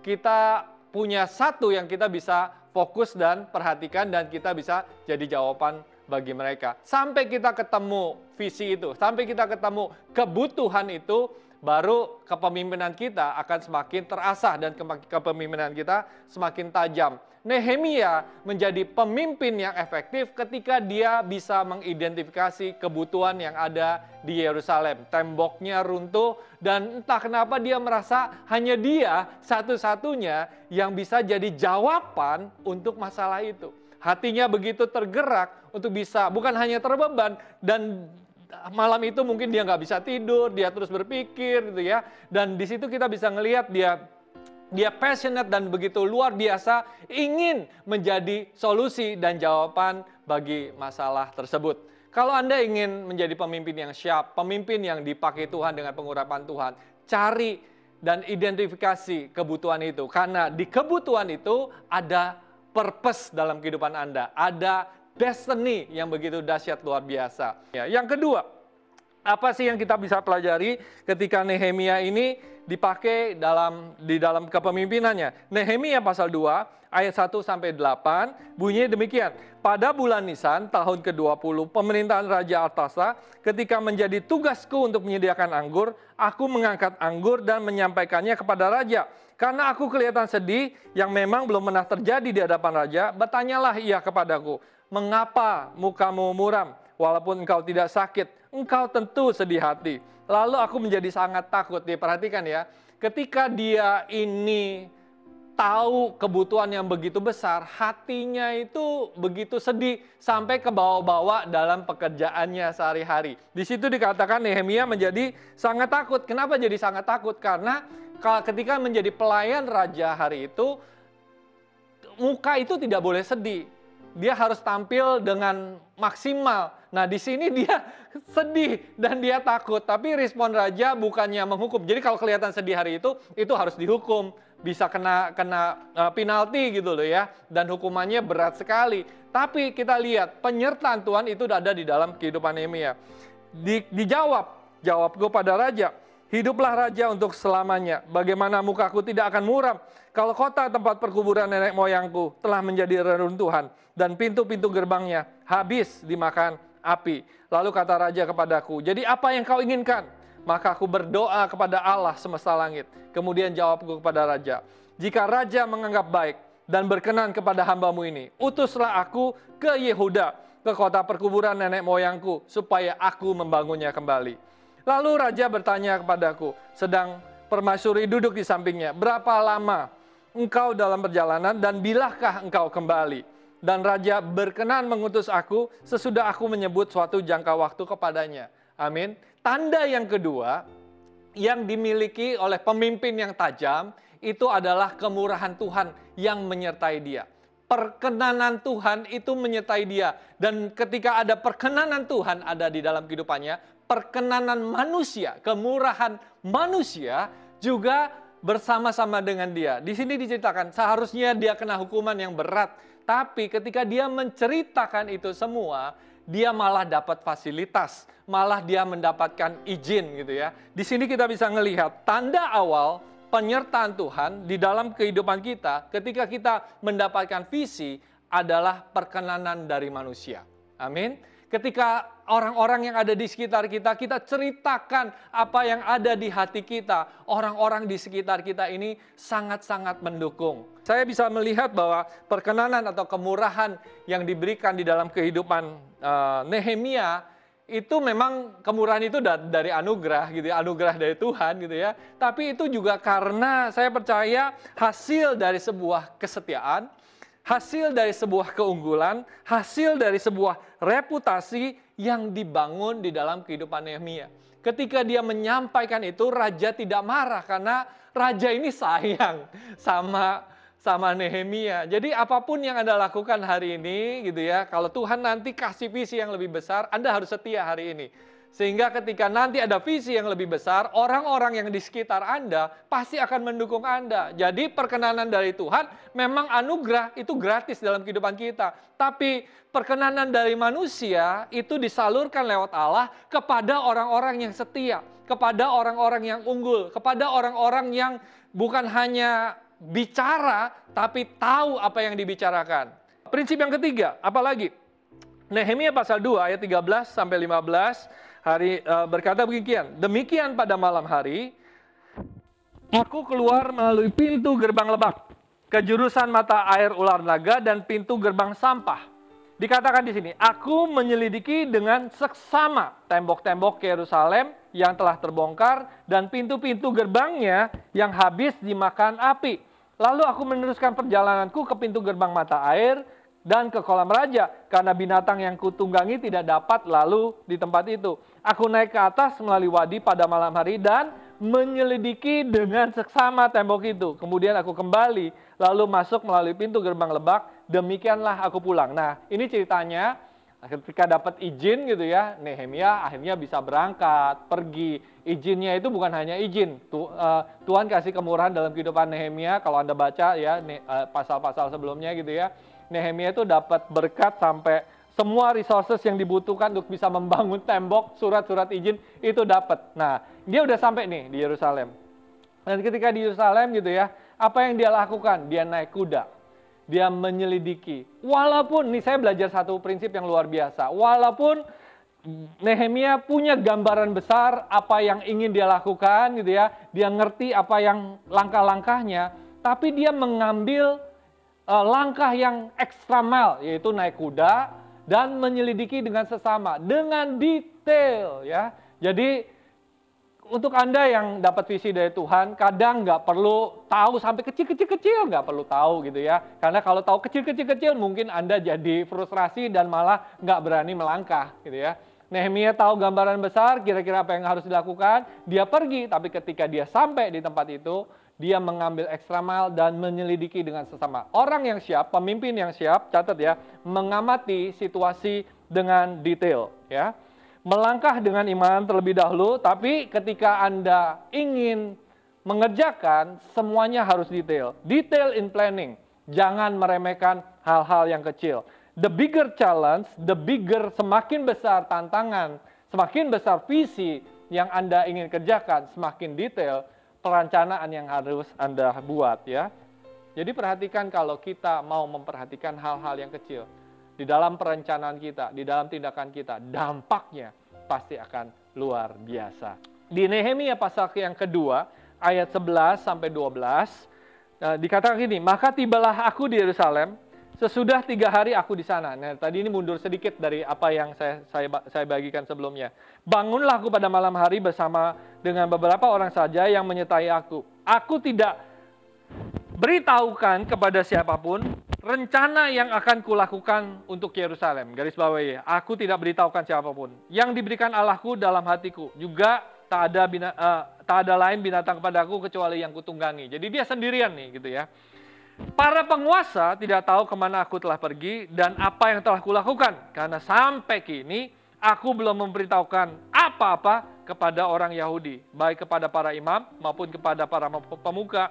kita punya satu yang kita bisa fokus dan perhatikan dan kita bisa jadi jawaban bagi mereka. Sampai kita ketemu visi itu, sampai kita ketemu kebutuhan itu, baru kepemimpinan kita akan semakin terasah dan kepemimpinan kita semakin tajam. Nehemia menjadi pemimpin yang efektif ketika dia bisa mengidentifikasi kebutuhan yang ada di Yerusalem. Temboknya runtuh dan entah kenapa dia merasa hanya dia satu-satunya yang bisa jadi jawaban untuk masalah itu. Hatinya begitu tergerak untuk bisa bukan hanya terbeban dan malam itu mungkin dia nggak bisa tidur, dia terus berpikir gitu ya. Dan di situ kita bisa ngelihat dia dia passionate dan begitu luar biasa ingin menjadi solusi dan jawaban bagi masalah tersebut. Kalau Anda ingin menjadi pemimpin yang siap, pemimpin yang dipakai Tuhan dengan pengurapan Tuhan, cari dan identifikasi kebutuhan itu. Karena di kebutuhan itu ada purpose dalam kehidupan Anda. Ada destiny yang begitu dahsyat luar biasa. Ya, yang kedua, apa sih yang kita bisa pelajari ketika Nehemia ini dipakai dalam di dalam kepemimpinannya? Nehemia pasal 2 ayat 1 sampai 8 bunyinya demikian. Pada bulan Nisan tahun ke-20 pemerintahan Raja Artasa ketika menjadi tugasku untuk menyediakan anggur, aku mengangkat anggur dan menyampaikannya kepada raja karena aku kelihatan sedih yang memang belum pernah terjadi di hadapan raja, bertanyalah ia kepadaku, mengapa mukamu muram walaupun engkau tidak sakit? Engkau tentu sedih hati. Lalu aku menjadi sangat takut. Diperhatikan ya, ketika dia ini tahu kebutuhan yang begitu besar, hatinya itu begitu sedih sampai ke bawa-bawa dalam pekerjaannya sehari-hari. Di situ dikatakan Nehemia menjadi sangat takut. Kenapa jadi sangat takut? Karena ketika menjadi pelayan raja hari itu, muka itu tidak boleh sedih. Dia harus tampil dengan maksimal. Nah, di sini dia *laughs* sedih dan dia takut, tapi respon raja bukannya menghukum. Jadi kalau kelihatan sedih hari itu, itu harus dihukum, bisa kena kena eh, penalti gitu loh ya dan hukumannya berat sekali. Tapi kita lihat penyertaan Tuhan itu ada di dalam kehidupan Nehemia. Di, dijawab, gue pada raja, Hiduplah raja untuk selamanya. Bagaimana mukaku tidak akan muram kalau kota tempat perkuburan nenek moyangku telah menjadi reruntuhan dan pintu-pintu gerbangnya habis dimakan api. Lalu kata raja kepadaku, "Jadi apa yang kau inginkan?" Maka aku berdoa kepada Allah semesta langit. Kemudian jawabku kepada raja, "Jika raja menganggap baik dan berkenan kepada hambamu ini, utuslah aku ke Yehuda, ke kota perkuburan nenek moyangku supaya aku membangunnya kembali." Lalu raja bertanya kepadaku, sedang permaisuri duduk di sampingnya, berapa lama engkau dalam perjalanan dan bilakah engkau kembali? Dan raja berkenan mengutus aku sesudah aku menyebut suatu jangka waktu kepadanya. Amin. Tanda yang kedua yang dimiliki oleh pemimpin yang tajam itu adalah kemurahan Tuhan yang menyertai dia perkenanan Tuhan itu menyertai dia. Dan ketika ada perkenanan Tuhan ada di dalam kehidupannya, perkenanan manusia, kemurahan manusia juga bersama-sama dengan dia. Di sini diceritakan seharusnya dia kena hukuman yang berat, tapi ketika dia menceritakan itu semua, dia malah dapat fasilitas, malah dia mendapatkan izin gitu ya. Di sini kita bisa melihat tanda awal penyertaan Tuhan di dalam kehidupan kita ketika kita mendapatkan visi adalah perkenanan dari manusia. Amin. Ketika orang-orang yang ada di sekitar kita, kita ceritakan apa yang ada di hati kita. Orang-orang di sekitar kita ini sangat-sangat mendukung. Saya bisa melihat bahwa perkenanan atau kemurahan yang diberikan di dalam kehidupan uh, Nehemia itu memang kemurahan itu dari anugerah gitu ya, anugerah dari Tuhan gitu ya. Tapi itu juga karena saya percaya hasil dari sebuah kesetiaan, hasil dari sebuah keunggulan, hasil dari sebuah reputasi yang dibangun di dalam kehidupan Nehemia. Ketika dia menyampaikan itu, raja tidak marah karena raja ini sayang sama sama Nehemia. Jadi apapun yang Anda lakukan hari ini gitu ya, kalau Tuhan nanti kasih visi yang lebih besar, Anda harus setia hari ini. Sehingga ketika nanti ada visi yang lebih besar, orang-orang yang di sekitar Anda pasti akan mendukung Anda. Jadi perkenanan dari Tuhan memang anugerah itu gratis dalam kehidupan kita. Tapi perkenanan dari manusia itu disalurkan lewat Allah kepada orang-orang yang setia, kepada orang-orang yang unggul, kepada orang-orang yang bukan hanya bicara tapi tahu apa yang dibicarakan. Prinsip yang ketiga, apalagi Nehemia pasal 2 ayat 13 sampai 15 hari uh, berkata demikian. Demikian pada malam hari aku keluar melalui pintu gerbang lebak ke jurusan mata air ular naga dan pintu gerbang sampah. Dikatakan di sini, aku menyelidiki dengan seksama tembok-tembok Yerusalem yang telah terbongkar dan pintu-pintu gerbangnya yang habis dimakan api. Lalu aku meneruskan perjalananku ke pintu gerbang mata air dan ke kolam raja, karena binatang yang kutunggangi tidak dapat lalu di tempat itu. Aku naik ke atas melalui wadi pada malam hari dan menyelidiki dengan seksama tembok itu. Kemudian aku kembali, lalu masuk melalui pintu gerbang lebak, demikianlah aku pulang. Nah, ini ceritanya Nah, ketika dapat izin gitu ya, Nehemia akhirnya bisa berangkat, pergi. Izinnya itu bukan hanya izin. Eh, Tuhan kasih kemurahan dalam kehidupan Nehemia. Kalau Anda baca ya eh, pasal-pasal sebelumnya gitu ya. Nehemia itu dapat berkat sampai semua resources yang dibutuhkan untuk bisa membangun tembok, surat-surat izin itu dapat. Nah, dia udah sampai nih di Yerusalem. Dan ketika di Yerusalem gitu ya, apa yang dia lakukan? Dia naik kuda dia menyelidiki. Walaupun ini saya belajar satu prinsip yang luar biasa. Walaupun Nehemia punya gambaran besar apa yang ingin dia lakukan gitu ya. Dia ngerti apa yang langkah-langkahnya, tapi dia mengambil uh, langkah yang ekstra mile yaitu naik kuda dan menyelidiki dengan sesama dengan detail ya. Jadi untuk Anda yang dapat visi dari Tuhan, kadang nggak perlu tahu sampai kecil-kecil-kecil, nggak perlu tahu gitu ya. Karena kalau tahu kecil-kecil-kecil mungkin Anda jadi frustrasi dan malah nggak berani melangkah gitu ya. Nehemia tahu gambaran besar, kira-kira apa yang harus dilakukan. Dia pergi, tapi ketika dia sampai di tempat itu, dia mengambil ekstra mile dan menyelidiki dengan sesama. Orang yang siap, pemimpin yang siap, catat ya, mengamati situasi dengan detail ya melangkah dengan iman terlebih dahulu, tapi ketika Anda ingin mengerjakan, semuanya harus detail. Detail in planning. Jangan meremehkan hal-hal yang kecil. The bigger challenge, the bigger, semakin besar tantangan, semakin besar visi yang Anda ingin kerjakan, semakin detail perencanaan yang harus Anda buat ya. Jadi perhatikan kalau kita mau memperhatikan hal-hal yang kecil di dalam perencanaan kita, di dalam tindakan kita, dampaknya pasti akan luar biasa. Di Nehemia pasal yang kedua, ayat 11 sampai 12, eh, dikatakan gini, maka tibalah aku di Yerusalem, sesudah tiga hari aku di sana. Nah, tadi ini mundur sedikit dari apa yang saya, saya, saya bagikan sebelumnya. Bangunlah aku pada malam hari bersama dengan beberapa orang saja yang menyertai aku. Aku tidak beritahukan kepada siapapun rencana yang akan kulakukan untuk Yerusalem. Garis bawahi, aku tidak beritahukan siapapun. Yang diberikan Allahku dalam hatiku juga tak ada bina, uh, tak ada lain binatang kepadaku kecuali yang kutunggangi. Jadi dia sendirian nih gitu ya. Para penguasa tidak tahu kemana aku telah pergi dan apa yang telah kulakukan. Karena sampai kini aku belum memberitahukan apa-apa kepada orang Yahudi. Baik kepada para imam maupun kepada para pemuka,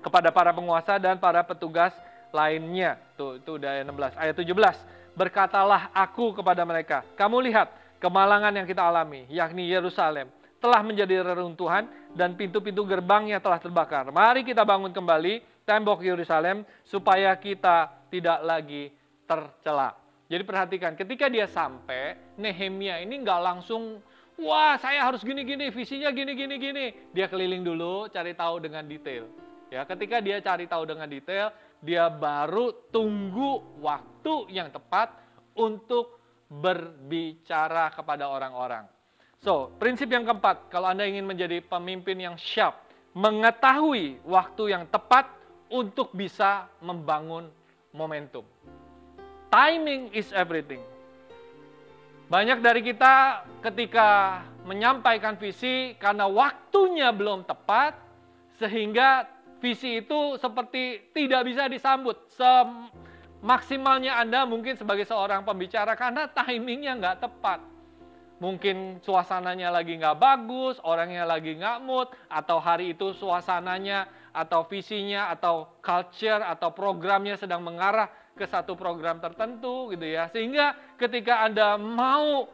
kepada para penguasa dan para petugas lainnya. Tuh, itu udah ayat 16. Ayat 17, berkatalah aku kepada mereka. Kamu lihat kemalangan yang kita alami, yakni Yerusalem telah menjadi reruntuhan dan pintu-pintu gerbangnya telah terbakar. Mari kita bangun kembali tembok Yerusalem supaya kita tidak lagi tercela. Jadi perhatikan, ketika dia sampai, Nehemia ini nggak langsung, wah saya harus gini-gini, visinya gini-gini-gini. Dia keliling dulu, cari tahu dengan detail. Ya, ketika dia cari tahu dengan detail, dia baru tunggu waktu yang tepat untuk berbicara kepada orang-orang. So, prinsip yang keempat, kalau Anda ingin menjadi pemimpin yang sharp, mengetahui waktu yang tepat untuk bisa membangun momentum. Timing is everything. Banyak dari kita ketika menyampaikan visi karena waktunya belum tepat, sehingga visi itu seperti tidak bisa disambut semaksimalnya Anda mungkin sebagai seorang pembicara karena timingnya nggak tepat. Mungkin suasananya lagi nggak bagus, orangnya lagi nggak mood, atau hari itu suasananya atau visinya atau culture atau programnya sedang mengarah ke satu program tertentu gitu ya. Sehingga ketika Anda mau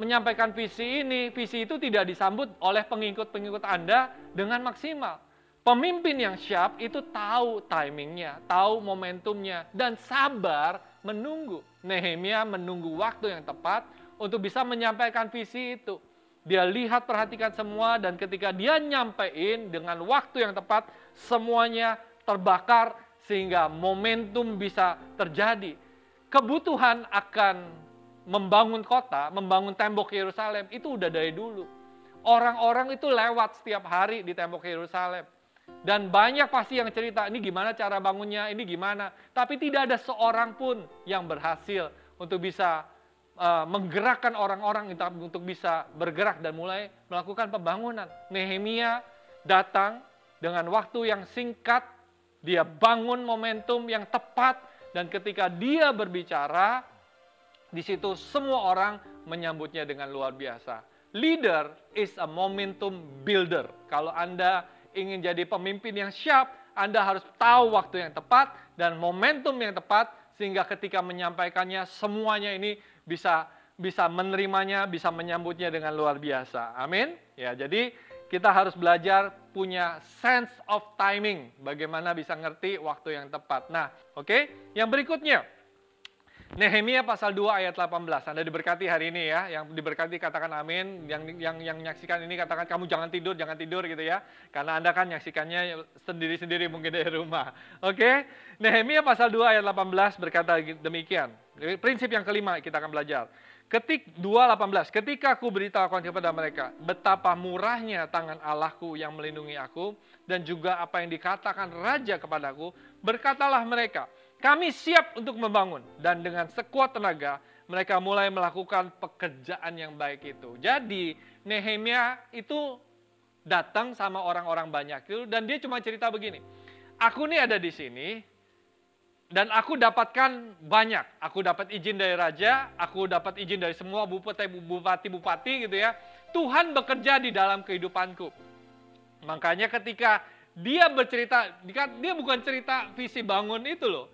menyampaikan visi ini, visi itu tidak disambut oleh pengikut-pengikut Anda dengan maksimal. Pemimpin yang siap itu tahu timingnya, tahu momentumnya, dan sabar menunggu. Nehemia menunggu waktu yang tepat untuk bisa menyampaikan visi itu. Dia lihat, perhatikan semua, dan ketika dia nyampein dengan waktu yang tepat, semuanya terbakar sehingga momentum bisa terjadi. Kebutuhan akan membangun kota, membangun tembok Yerusalem itu udah dari dulu. Orang-orang itu lewat setiap hari di tembok Yerusalem dan banyak pasti yang cerita, ini gimana cara bangunnya, ini gimana. Tapi tidak ada seorang pun yang berhasil untuk bisa uh, menggerakkan orang-orang untuk bisa bergerak dan mulai melakukan pembangunan. Nehemia datang dengan waktu yang singkat, dia bangun momentum yang tepat, dan ketika dia berbicara, di situ semua orang menyambutnya dengan luar biasa. Leader is a momentum builder. Kalau Anda ingin jadi pemimpin yang siap, Anda harus tahu waktu yang tepat dan momentum yang tepat sehingga ketika menyampaikannya semuanya ini bisa bisa menerimanya, bisa menyambutnya dengan luar biasa. Amin. Ya, jadi kita harus belajar punya sense of timing, bagaimana bisa ngerti waktu yang tepat. Nah, oke. Okay? Yang berikutnya, Nehemia pasal 2 ayat 18. Anda diberkati hari ini ya. Yang diberkati katakan amin. Yang yang yang menyaksikan ini katakan kamu jangan tidur, jangan tidur gitu ya. Karena Anda kan menyaksikannya sendiri-sendiri mungkin dari rumah. Oke. Okay? Nehemia pasal 2 ayat 18 berkata demikian. Prinsip yang kelima kita akan belajar. Ketik 2:18. Ketika aku beritahukan kepada mereka betapa murahnya tangan Allahku yang melindungi aku dan juga apa yang dikatakan raja kepadaku, berkatalah mereka, kami siap untuk membangun dan dengan sekuat tenaga mereka mulai melakukan pekerjaan yang baik itu. Jadi Nehemia itu datang sama orang-orang banyak itu dan dia cuma cerita begini. Aku ini ada di sini dan aku dapatkan banyak. Aku dapat izin dari raja, aku dapat izin dari semua bupati bupati bupati gitu ya. Tuhan bekerja di dalam kehidupanku. Makanya ketika dia bercerita, dia bukan cerita visi bangun itu loh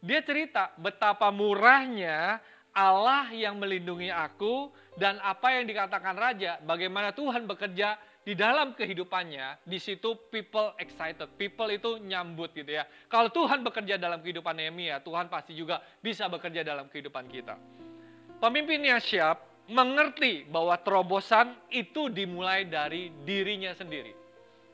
dia cerita betapa murahnya Allah yang melindungi aku dan apa yang dikatakan raja, bagaimana Tuhan bekerja di dalam kehidupannya, di situ people excited, people itu nyambut gitu ya. Kalau Tuhan bekerja dalam kehidupan Nehemia, Tuhan pasti juga bisa bekerja dalam kehidupan kita. Pemimpinnya siap mengerti bahwa terobosan itu dimulai dari dirinya sendiri.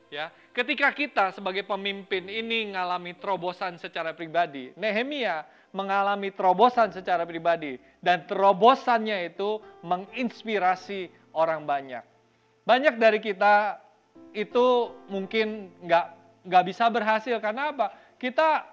Ya, ketika kita sebagai pemimpin ini mengalami terobosan secara pribadi, Nehemia mengalami terobosan secara pribadi dan terobosannya itu menginspirasi orang banyak. Banyak dari kita itu mungkin nggak nggak bisa berhasil karena apa? Kita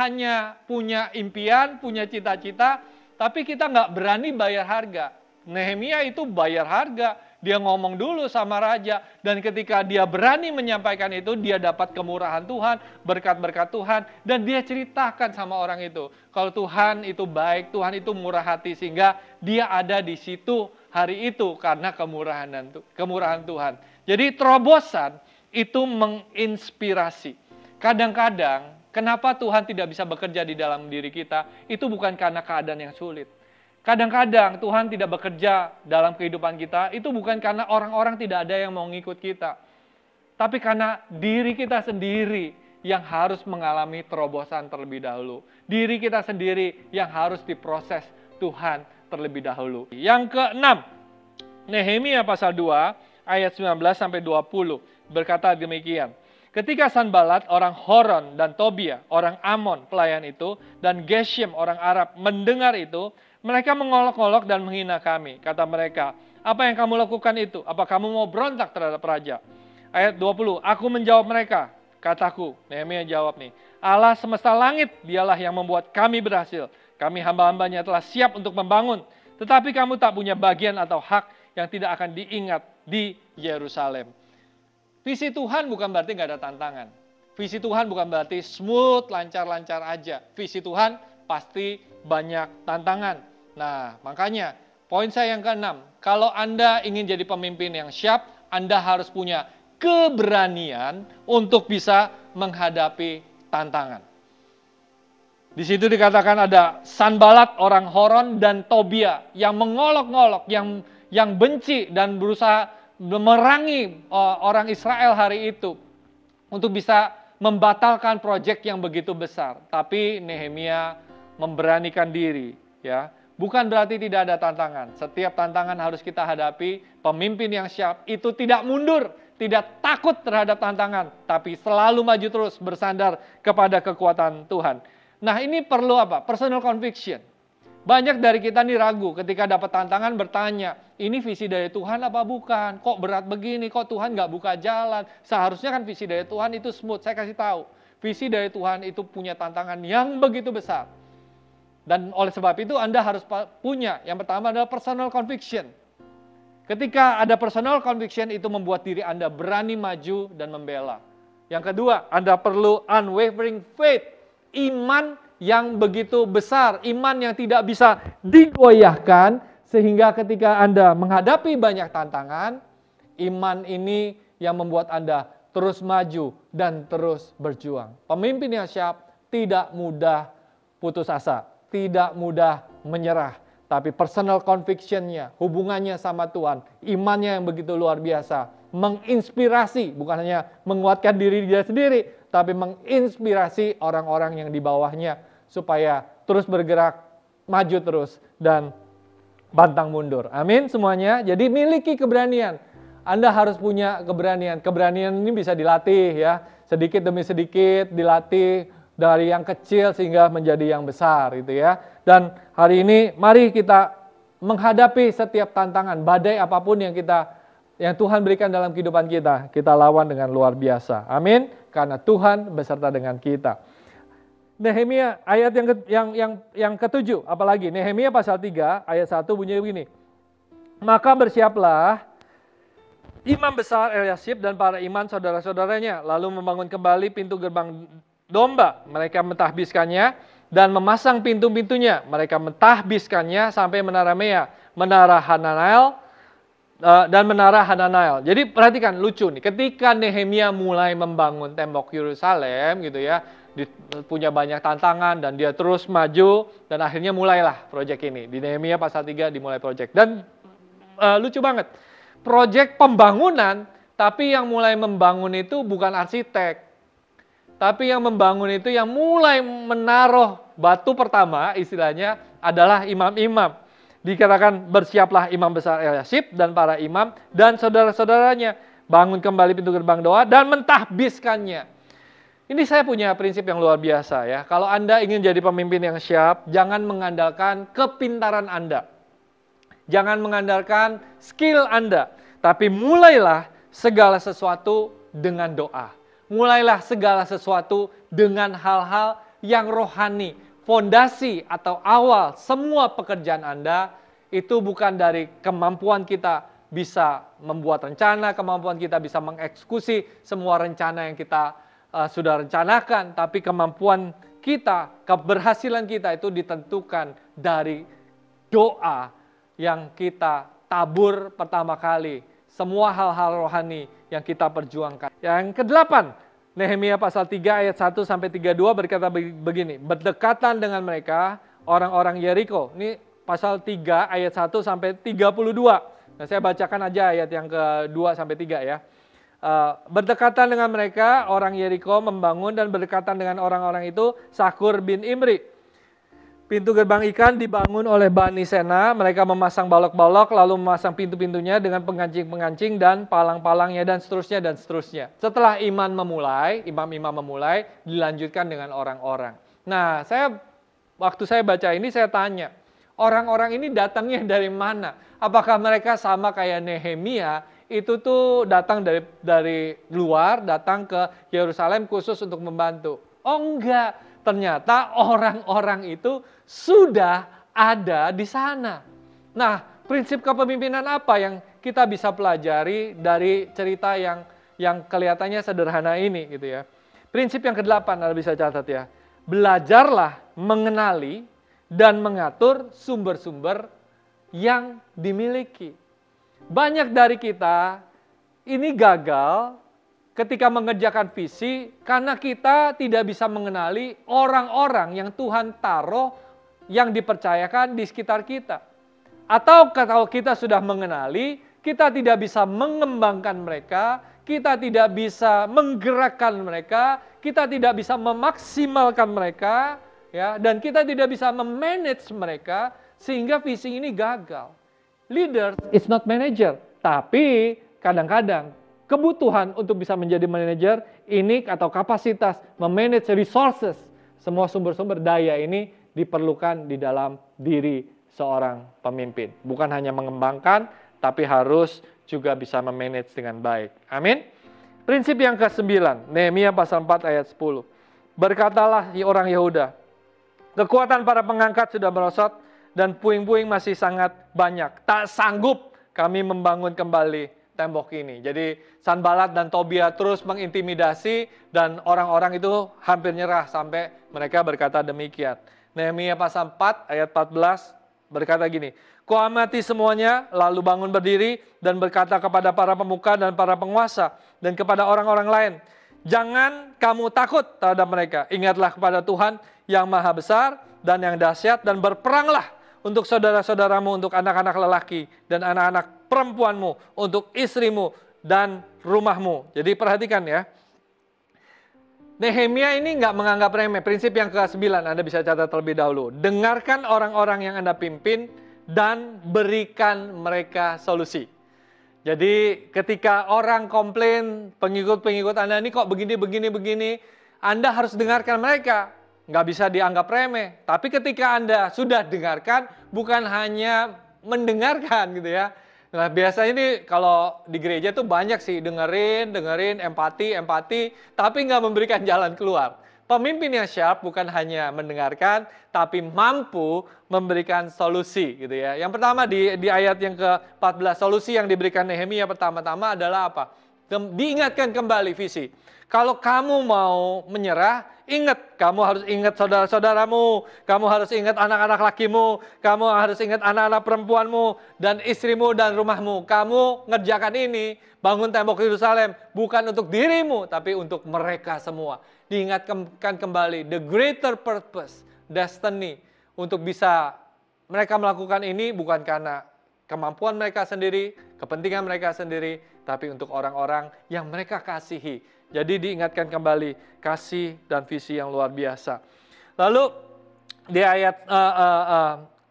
hanya punya impian, punya cita-cita, tapi kita nggak berani bayar harga. Nehemia itu bayar harga, dia ngomong dulu sama raja, dan ketika dia berani menyampaikan itu, dia dapat kemurahan Tuhan, berkat-berkat Tuhan, dan dia ceritakan sama orang itu. Kalau Tuhan itu baik, Tuhan itu murah hati, sehingga dia ada di situ hari itu karena kemurahan, dan, kemurahan Tuhan. Jadi terobosan itu menginspirasi. Kadang-kadang Kenapa Tuhan tidak bisa bekerja di dalam diri kita? Itu bukan karena keadaan yang sulit, Kadang-kadang Tuhan tidak bekerja dalam kehidupan kita, itu bukan karena orang-orang tidak ada yang mau ngikut kita. Tapi karena diri kita sendiri yang harus mengalami terobosan terlebih dahulu. Diri kita sendiri yang harus diproses Tuhan terlebih dahulu. Yang keenam, Nehemia pasal 2 ayat 19 sampai 20 berkata demikian. Ketika Sanbalat, orang Horon dan Tobia, orang Amon pelayan itu, dan Geshem, orang Arab mendengar itu, mereka mengolok-olok dan menghina kami. Kata mereka, apa yang kamu lakukan itu? Apa kamu mau berontak terhadap raja? Ayat 20, aku menjawab mereka, kataku. Nehemia jawab nih, Allah semesta langit dialah yang membuat kami berhasil. Kami hamba-hambanya telah siap untuk membangun. Tetapi kamu tak punya bagian atau hak yang tidak akan diingat di Yerusalem. Visi Tuhan bukan berarti nggak ada tantangan. Visi Tuhan bukan berarti smooth, lancar-lancar aja. Visi Tuhan pasti banyak tantangan. Nah, makanya poin saya yang keenam, kalau Anda ingin jadi pemimpin yang siap, Anda harus punya keberanian untuk bisa menghadapi tantangan. Di situ dikatakan ada Sanbalat orang Horon dan Tobia yang mengolok-olok, yang yang benci dan berusaha memerangi eh, orang Israel hari itu untuk bisa membatalkan proyek yang begitu besar. Tapi Nehemia memberanikan diri, ya. Bukan berarti tidak ada tantangan. Setiap tantangan harus kita hadapi. Pemimpin yang siap itu tidak mundur, tidak takut terhadap tantangan, tapi selalu maju terus bersandar kepada kekuatan Tuhan. Nah, ini perlu apa? Personal conviction. Banyak dari kita nih ragu ketika dapat tantangan bertanya, ini visi dari Tuhan apa bukan? Kok berat begini? Kok Tuhan nggak buka jalan? Seharusnya kan visi dari Tuhan itu smooth. Saya kasih tahu, visi dari Tuhan itu punya tantangan yang begitu besar dan oleh sebab itu Anda harus punya yang pertama adalah personal conviction. Ketika ada personal conviction itu membuat diri Anda berani maju dan membela. Yang kedua, Anda perlu unwavering faith, iman yang begitu besar, iman yang tidak bisa digoyahkan sehingga ketika Anda menghadapi banyak tantangan, iman ini yang membuat Anda terus maju dan terus berjuang. Pemimpin yang siap tidak mudah putus asa tidak mudah menyerah. Tapi personal conviction-nya, hubungannya sama Tuhan, imannya yang begitu luar biasa, menginspirasi, bukan hanya menguatkan diri dia sendiri, tapi menginspirasi orang-orang yang di bawahnya supaya terus bergerak, maju terus, dan bantang mundur. Amin semuanya. Jadi miliki keberanian. Anda harus punya keberanian. Keberanian ini bisa dilatih ya, sedikit demi sedikit dilatih dari yang kecil sehingga menjadi yang besar gitu ya. Dan hari ini mari kita menghadapi setiap tantangan, badai apapun yang kita yang Tuhan berikan dalam kehidupan kita, kita lawan dengan luar biasa. Amin. Karena Tuhan beserta dengan kita. Nehemia ayat yang yang yang yang ketujuh, apalagi Nehemia pasal 3 ayat 1 bunyi begini. Maka bersiaplah imam besar Eliasib dan para iman saudara-saudaranya lalu membangun kembali pintu gerbang domba. Mereka mentahbiskannya dan memasang pintu-pintunya. Mereka mentahbiskannya sampai menara Mea, menara Hananael, eh, dan menara Hananael. Jadi perhatikan lucu nih, ketika Nehemia mulai membangun tembok Yerusalem gitu ya, punya banyak tantangan dan dia terus maju dan akhirnya mulailah proyek ini. Di Nehemia pasal 3 dimulai proyek. Dan uh, lucu banget. Proyek pembangunan tapi yang mulai membangun itu bukan arsitek, tapi yang membangun itu yang mulai menaruh batu pertama istilahnya adalah imam-imam. Dikatakan bersiaplah imam besar Eliasib dan para imam dan saudara-saudaranya. Bangun kembali pintu gerbang doa dan mentahbiskannya. Ini saya punya prinsip yang luar biasa ya. Kalau Anda ingin jadi pemimpin yang siap, jangan mengandalkan kepintaran Anda. Jangan mengandalkan skill Anda. Tapi mulailah segala sesuatu dengan doa mulailah segala sesuatu dengan hal-hal yang rohani. Fondasi atau awal semua pekerjaan Anda itu bukan dari kemampuan kita bisa membuat rencana, kemampuan kita bisa mengeksekusi semua rencana yang kita uh, sudah rencanakan, tapi kemampuan kita, keberhasilan kita itu ditentukan dari doa yang kita tabur pertama kali, semua hal-hal rohani yang kita perjuangkan. Yang kedelapan, Nehemia pasal 3 ayat 1 sampai 32 berkata begini, berdekatan dengan mereka orang-orang Yeriko. Ini pasal 3 ayat 1 sampai 32. Nah, saya bacakan aja ayat yang ke-2 sampai 3 ya. Uh, berdekatan dengan mereka orang Yeriko membangun dan berdekatan dengan orang-orang itu Sakur bin Imri Pintu gerbang ikan dibangun oleh Bani Sena. Mereka memasang balok-balok, lalu memasang pintu-pintunya dengan pengancing-pengancing dan palang-palangnya dan seterusnya dan seterusnya. Setelah iman memulai, imam-imam memulai, dilanjutkan dengan orang-orang. Nah, saya waktu saya baca ini saya tanya, orang-orang ini datangnya dari mana? Apakah mereka sama kayak Nehemia itu tuh datang dari dari luar, datang ke Yerusalem khusus untuk membantu? Oh enggak, ternyata orang-orang itu sudah ada di sana. Nah, prinsip kepemimpinan apa yang kita bisa pelajari dari cerita yang yang kelihatannya sederhana ini gitu ya. Prinsip yang kedelapan Anda bisa catat ya. Belajarlah mengenali dan mengatur sumber-sumber yang dimiliki. Banyak dari kita ini gagal ketika mengerjakan visi karena kita tidak bisa mengenali orang-orang yang Tuhan taruh yang dipercayakan di sekitar kita. Atau kalau kita sudah mengenali, kita tidak bisa mengembangkan mereka, kita tidak bisa menggerakkan mereka, kita tidak bisa memaksimalkan mereka, ya, dan kita tidak bisa memanage mereka sehingga visi ini gagal. Leader is not manager, tapi kadang-kadang kebutuhan untuk bisa menjadi manajer ini atau kapasitas memanage resources semua sumber-sumber daya ini diperlukan di dalam diri seorang pemimpin. Bukan hanya mengembangkan tapi harus juga bisa memanage dengan baik. Amin. Prinsip yang ke-9, Nehemia pasal 4 ayat 10. Berkatalah orang Yehuda, kekuatan para pengangkat sudah merosot dan puing-puing masih sangat banyak. Tak sanggup kami membangun kembali tembok ini. Jadi Sanbalat dan Tobia terus mengintimidasi dan orang-orang itu hampir nyerah sampai mereka berkata demikian. Nehemia pasal 4 ayat 14 berkata gini, Kuamati semuanya, lalu bangun berdiri dan berkata kepada para pemuka dan para penguasa dan kepada orang-orang lain, Jangan kamu takut terhadap mereka. Ingatlah kepada Tuhan yang maha besar dan yang dahsyat dan berperanglah untuk saudara-saudaramu, untuk anak-anak lelaki dan anak-anak perempuanmu, untuk istrimu, dan rumahmu. Jadi perhatikan ya. Nehemia ini nggak menganggap remeh. Prinsip yang ke-9 Anda bisa catat terlebih dahulu. Dengarkan orang-orang yang Anda pimpin dan berikan mereka solusi. Jadi ketika orang komplain, pengikut-pengikut Anda ini kok begini, begini, begini, Anda harus dengarkan mereka. Nggak bisa dianggap remeh. Tapi ketika Anda sudah dengarkan, bukan hanya mendengarkan gitu ya, Nah, biasanya ini kalau di gereja tuh banyak sih dengerin, dengerin, empati, empati, tapi nggak memberikan *laughs* jalan keluar. Pemimpin yang sharp bukan hanya mendengarkan, tapi mampu memberikan solusi gitu ya. Yang pertama di, di ayat yang ke-14, solusi yang diberikan Nehemia pertama-tama adalah apa? Diingatkan kembali visi. Kalau kamu mau menyerah, Ingat, kamu harus ingat saudara-saudaramu, kamu harus ingat anak-anak lakimu, kamu harus ingat anak-anak perempuanmu, dan istrimu dan rumahmu. Kamu ngerjakan ini, bangun tembok Yerusalem, bukan untuk dirimu, tapi untuk mereka semua. Diingatkan kembali, the greater purpose, destiny, untuk bisa mereka melakukan ini bukan karena kemampuan mereka sendiri, kepentingan mereka sendiri, tapi untuk orang-orang yang mereka kasihi, jadi diingatkan kembali kasih dan visi yang luar biasa. Lalu di ayat uh,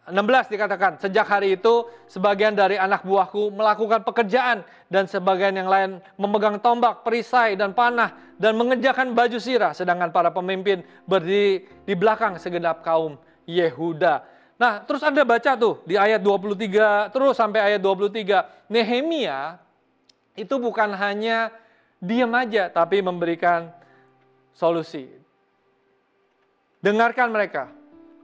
uh, uh, 16 dikatakan, sejak hari itu sebagian dari anak buahku melakukan pekerjaan dan sebagian yang lain memegang tombak, perisai dan panah dan mengejakan baju sirah sedangkan para pemimpin berdiri di belakang segenap kaum Yehuda. Nah, terus Anda baca tuh di ayat 23 terus sampai ayat 23. Nehemia itu bukan hanya diam aja, tapi memberikan solusi. Dengarkan mereka,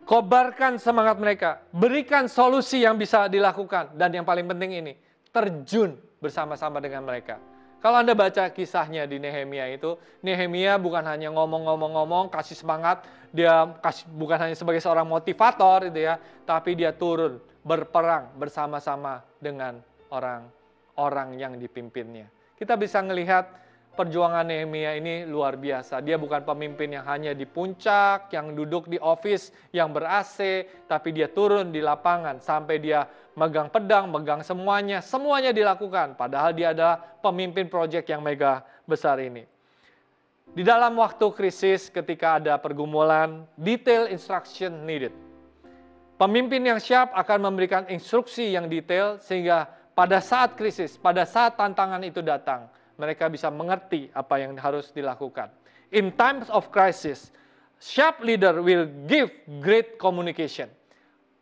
kobarkan semangat mereka, berikan solusi yang bisa dilakukan. Dan yang paling penting ini, terjun bersama-sama dengan mereka. Kalau Anda baca kisahnya di Nehemia itu, Nehemia bukan hanya ngomong-ngomong-ngomong, kasih semangat, dia kasih, bukan hanya sebagai seorang motivator itu ya, tapi dia turun berperang bersama-sama dengan orang-orang yang dipimpinnya kita bisa melihat perjuangan Nehemia ini luar biasa. Dia bukan pemimpin yang hanya di puncak, yang duduk di office, yang ber AC, tapi dia turun di lapangan sampai dia megang pedang, megang semuanya, semuanya dilakukan. Padahal dia adalah pemimpin proyek yang mega besar ini. Di dalam waktu krisis ketika ada pergumulan, detail instruction needed. Pemimpin yang siap akan memberikan instruksi yang detail sehingga pada saat krisis, pada saat tantangan itu datang, mereka bisa mengerti apa yang harus dilakukan. In times of crisis, sharp leader will give great communication.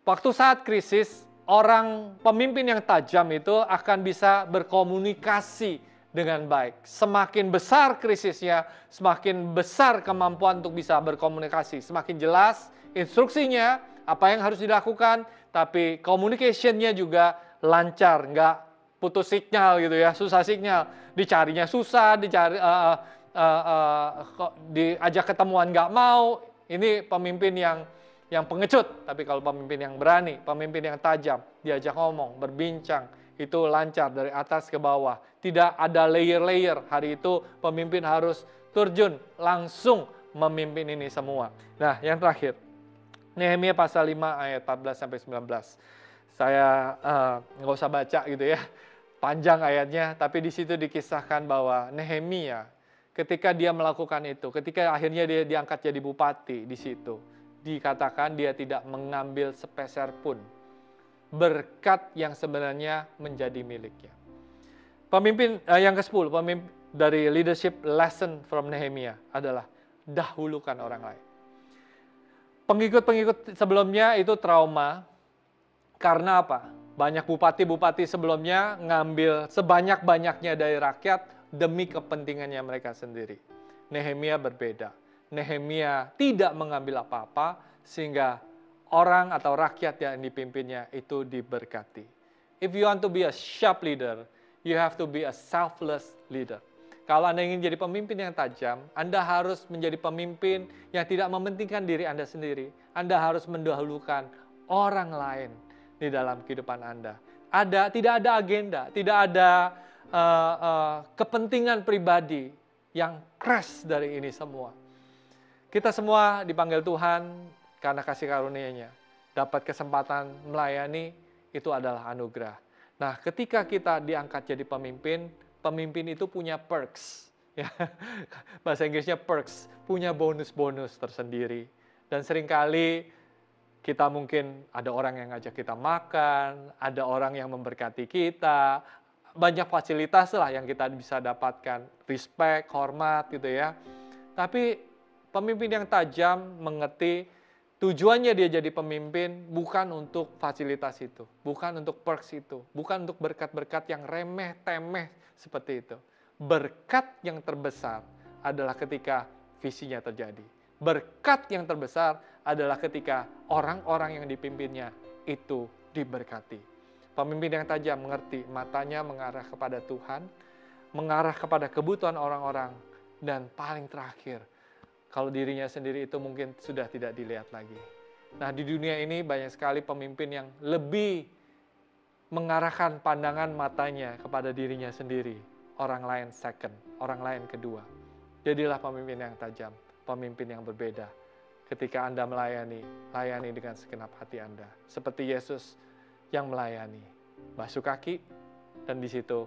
Waktu saat krisis, orang pemimpin yang tajam itu akan bisa berkomunikasi dengan baik. Semakin besar krisisnya, semakin besar kemampuan untuk bisa berkomunikasi. Semakin jelas instruksinya, apa yang harus dilakukan, tapi communication-nya juga lancar, nggak putus signal gitu ya, susah signal. Dicarinya susah, dicari uh, uh, uh, diajak ketemuan nggak mau. Ini pemimpin yang yang pengecut, tapi kalau pemimpin yang berani, pemimpin yang tajam, diajak ngomong, berbincang, itu lancar dari atas ke bawah. Tidak ada layer-layer. Hari itu pemimpin harus turjun langsung memimpin ini semua. Nah, yang terakhir. Nehemia pasal 5 ayat 14 sampai 19 saya eh, nggak uh, usah baca gitu ya, panjang ayatnya, tapi di situ dikisahkan bahwa Nehemia ketika dia melakukan itu, ketika akhirnya dia diangkat jadi bupati di situ, dikatakan dia tidak mengambil sepeser pun berkat yang sebenarnya menjadi miliknya. Pemimpin uh, yang ke-10, pemimpin dari leadership lesson from Nehemia adalah dahulukan orang lain. Pengikut-pengikut sebelumnya itu trauma karena apa? Banyak bupati-bupati sebelumnya ngambil sebanyak-banyaknya dari rakyat demi kepentingannya mereka sendiri. Nehemia berbeda. Nehemia tidak mengambil apa-apa sehingga orang atau rakyat yang dipimpinnya itu diberkati. If you want to be a sharp leader, you have to be a selfless leader. Kalau Anda ingin jadi pemimpin yang tajam, Anda harus menjadi pemimpin yang tidak mementingkan diri Anda sendiri. Anda harus mendahulukan orang lain di dalam kehidupan Anda. Ada tidak ada agenda, tidak ada uh, uh, kepentingan pribadi yang crash dari ini semua. Kita semua dipanggil Tuhan karena kasih karunia-Nya. Dapat kesempatan melayani itu adalah anugerah. Nah, ketika kita diangkat jadi pemimpin, pemimpin itu punya perks. Ya, *laughs* bahasa Inggrisnya perks, punya bonus-bonus tersendiri. Dan seringkali kita mungkin ada orang yang ngajak kita makan, ada orang yang memberkati kita, banyak fasilitas lah yang kita bisa dapatkan, respect, hormat gitu ya. Tapi pemimpin yang tajam mengerti tujuannya dia jadi pemimpin bukan untuk fasilitas itu, bukan untuk perks itu, bukan untuk berkat-berkat yang remeh temeh seperti itu. Berkat yang terbesar adalah ketika visinya terjadi. Berkat yang terbesar adalah ketika orang-orang yang dipimpinnya itu diberkati. Pemimpin yang tajam mengerti, matanya mengarah kepada Tuhan, mengarah kepada kebutuhan orang-orang, dan paling terakhir, kalau dirinya sendiri itu mungkin sudah tidak dilihat lagi. Nah, di dunia ini banyak sekali pemimpin yang lebih mengarahkan pandangan matanya kepada dirinya sendiri, orang lain second, orang lain kedua. Jadilah pemimpin yang tajam, pemimpin yang berbeda, ketika Anda melayani, layani dengan segenap hati Anda. Seperti Yesus yang melayani, basuh kaki, dan di situ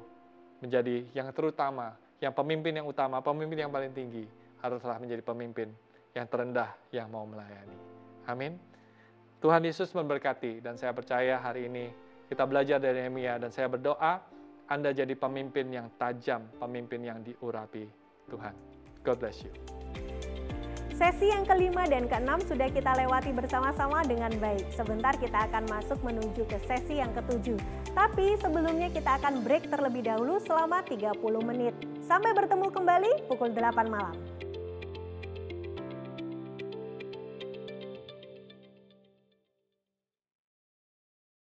menjadi yang terutama, yang pemimpin yang utama, pemimpin yang paling tinggi, haruslah menjadi pemimpin yang terendah yang mau melayani. Amin. Tuhan Yesus memberkati dan saya percaya hari ini kita belajar dari Nehemia dan saya berdoa Anda jadi pemimpin yang tajam, pemimpin yang diurapi Tuhan. God bless you. Sesi yang kelima dan keenam sudah kita lewati bersama-sama dengan baik. Sebentar kita akan masuk menuju ke sesi yang ketujuh. Tapi sebelumnya kita akan break terlebih dahulu selama 30 menit. Sampai bertemu kembali pukul 8 malam.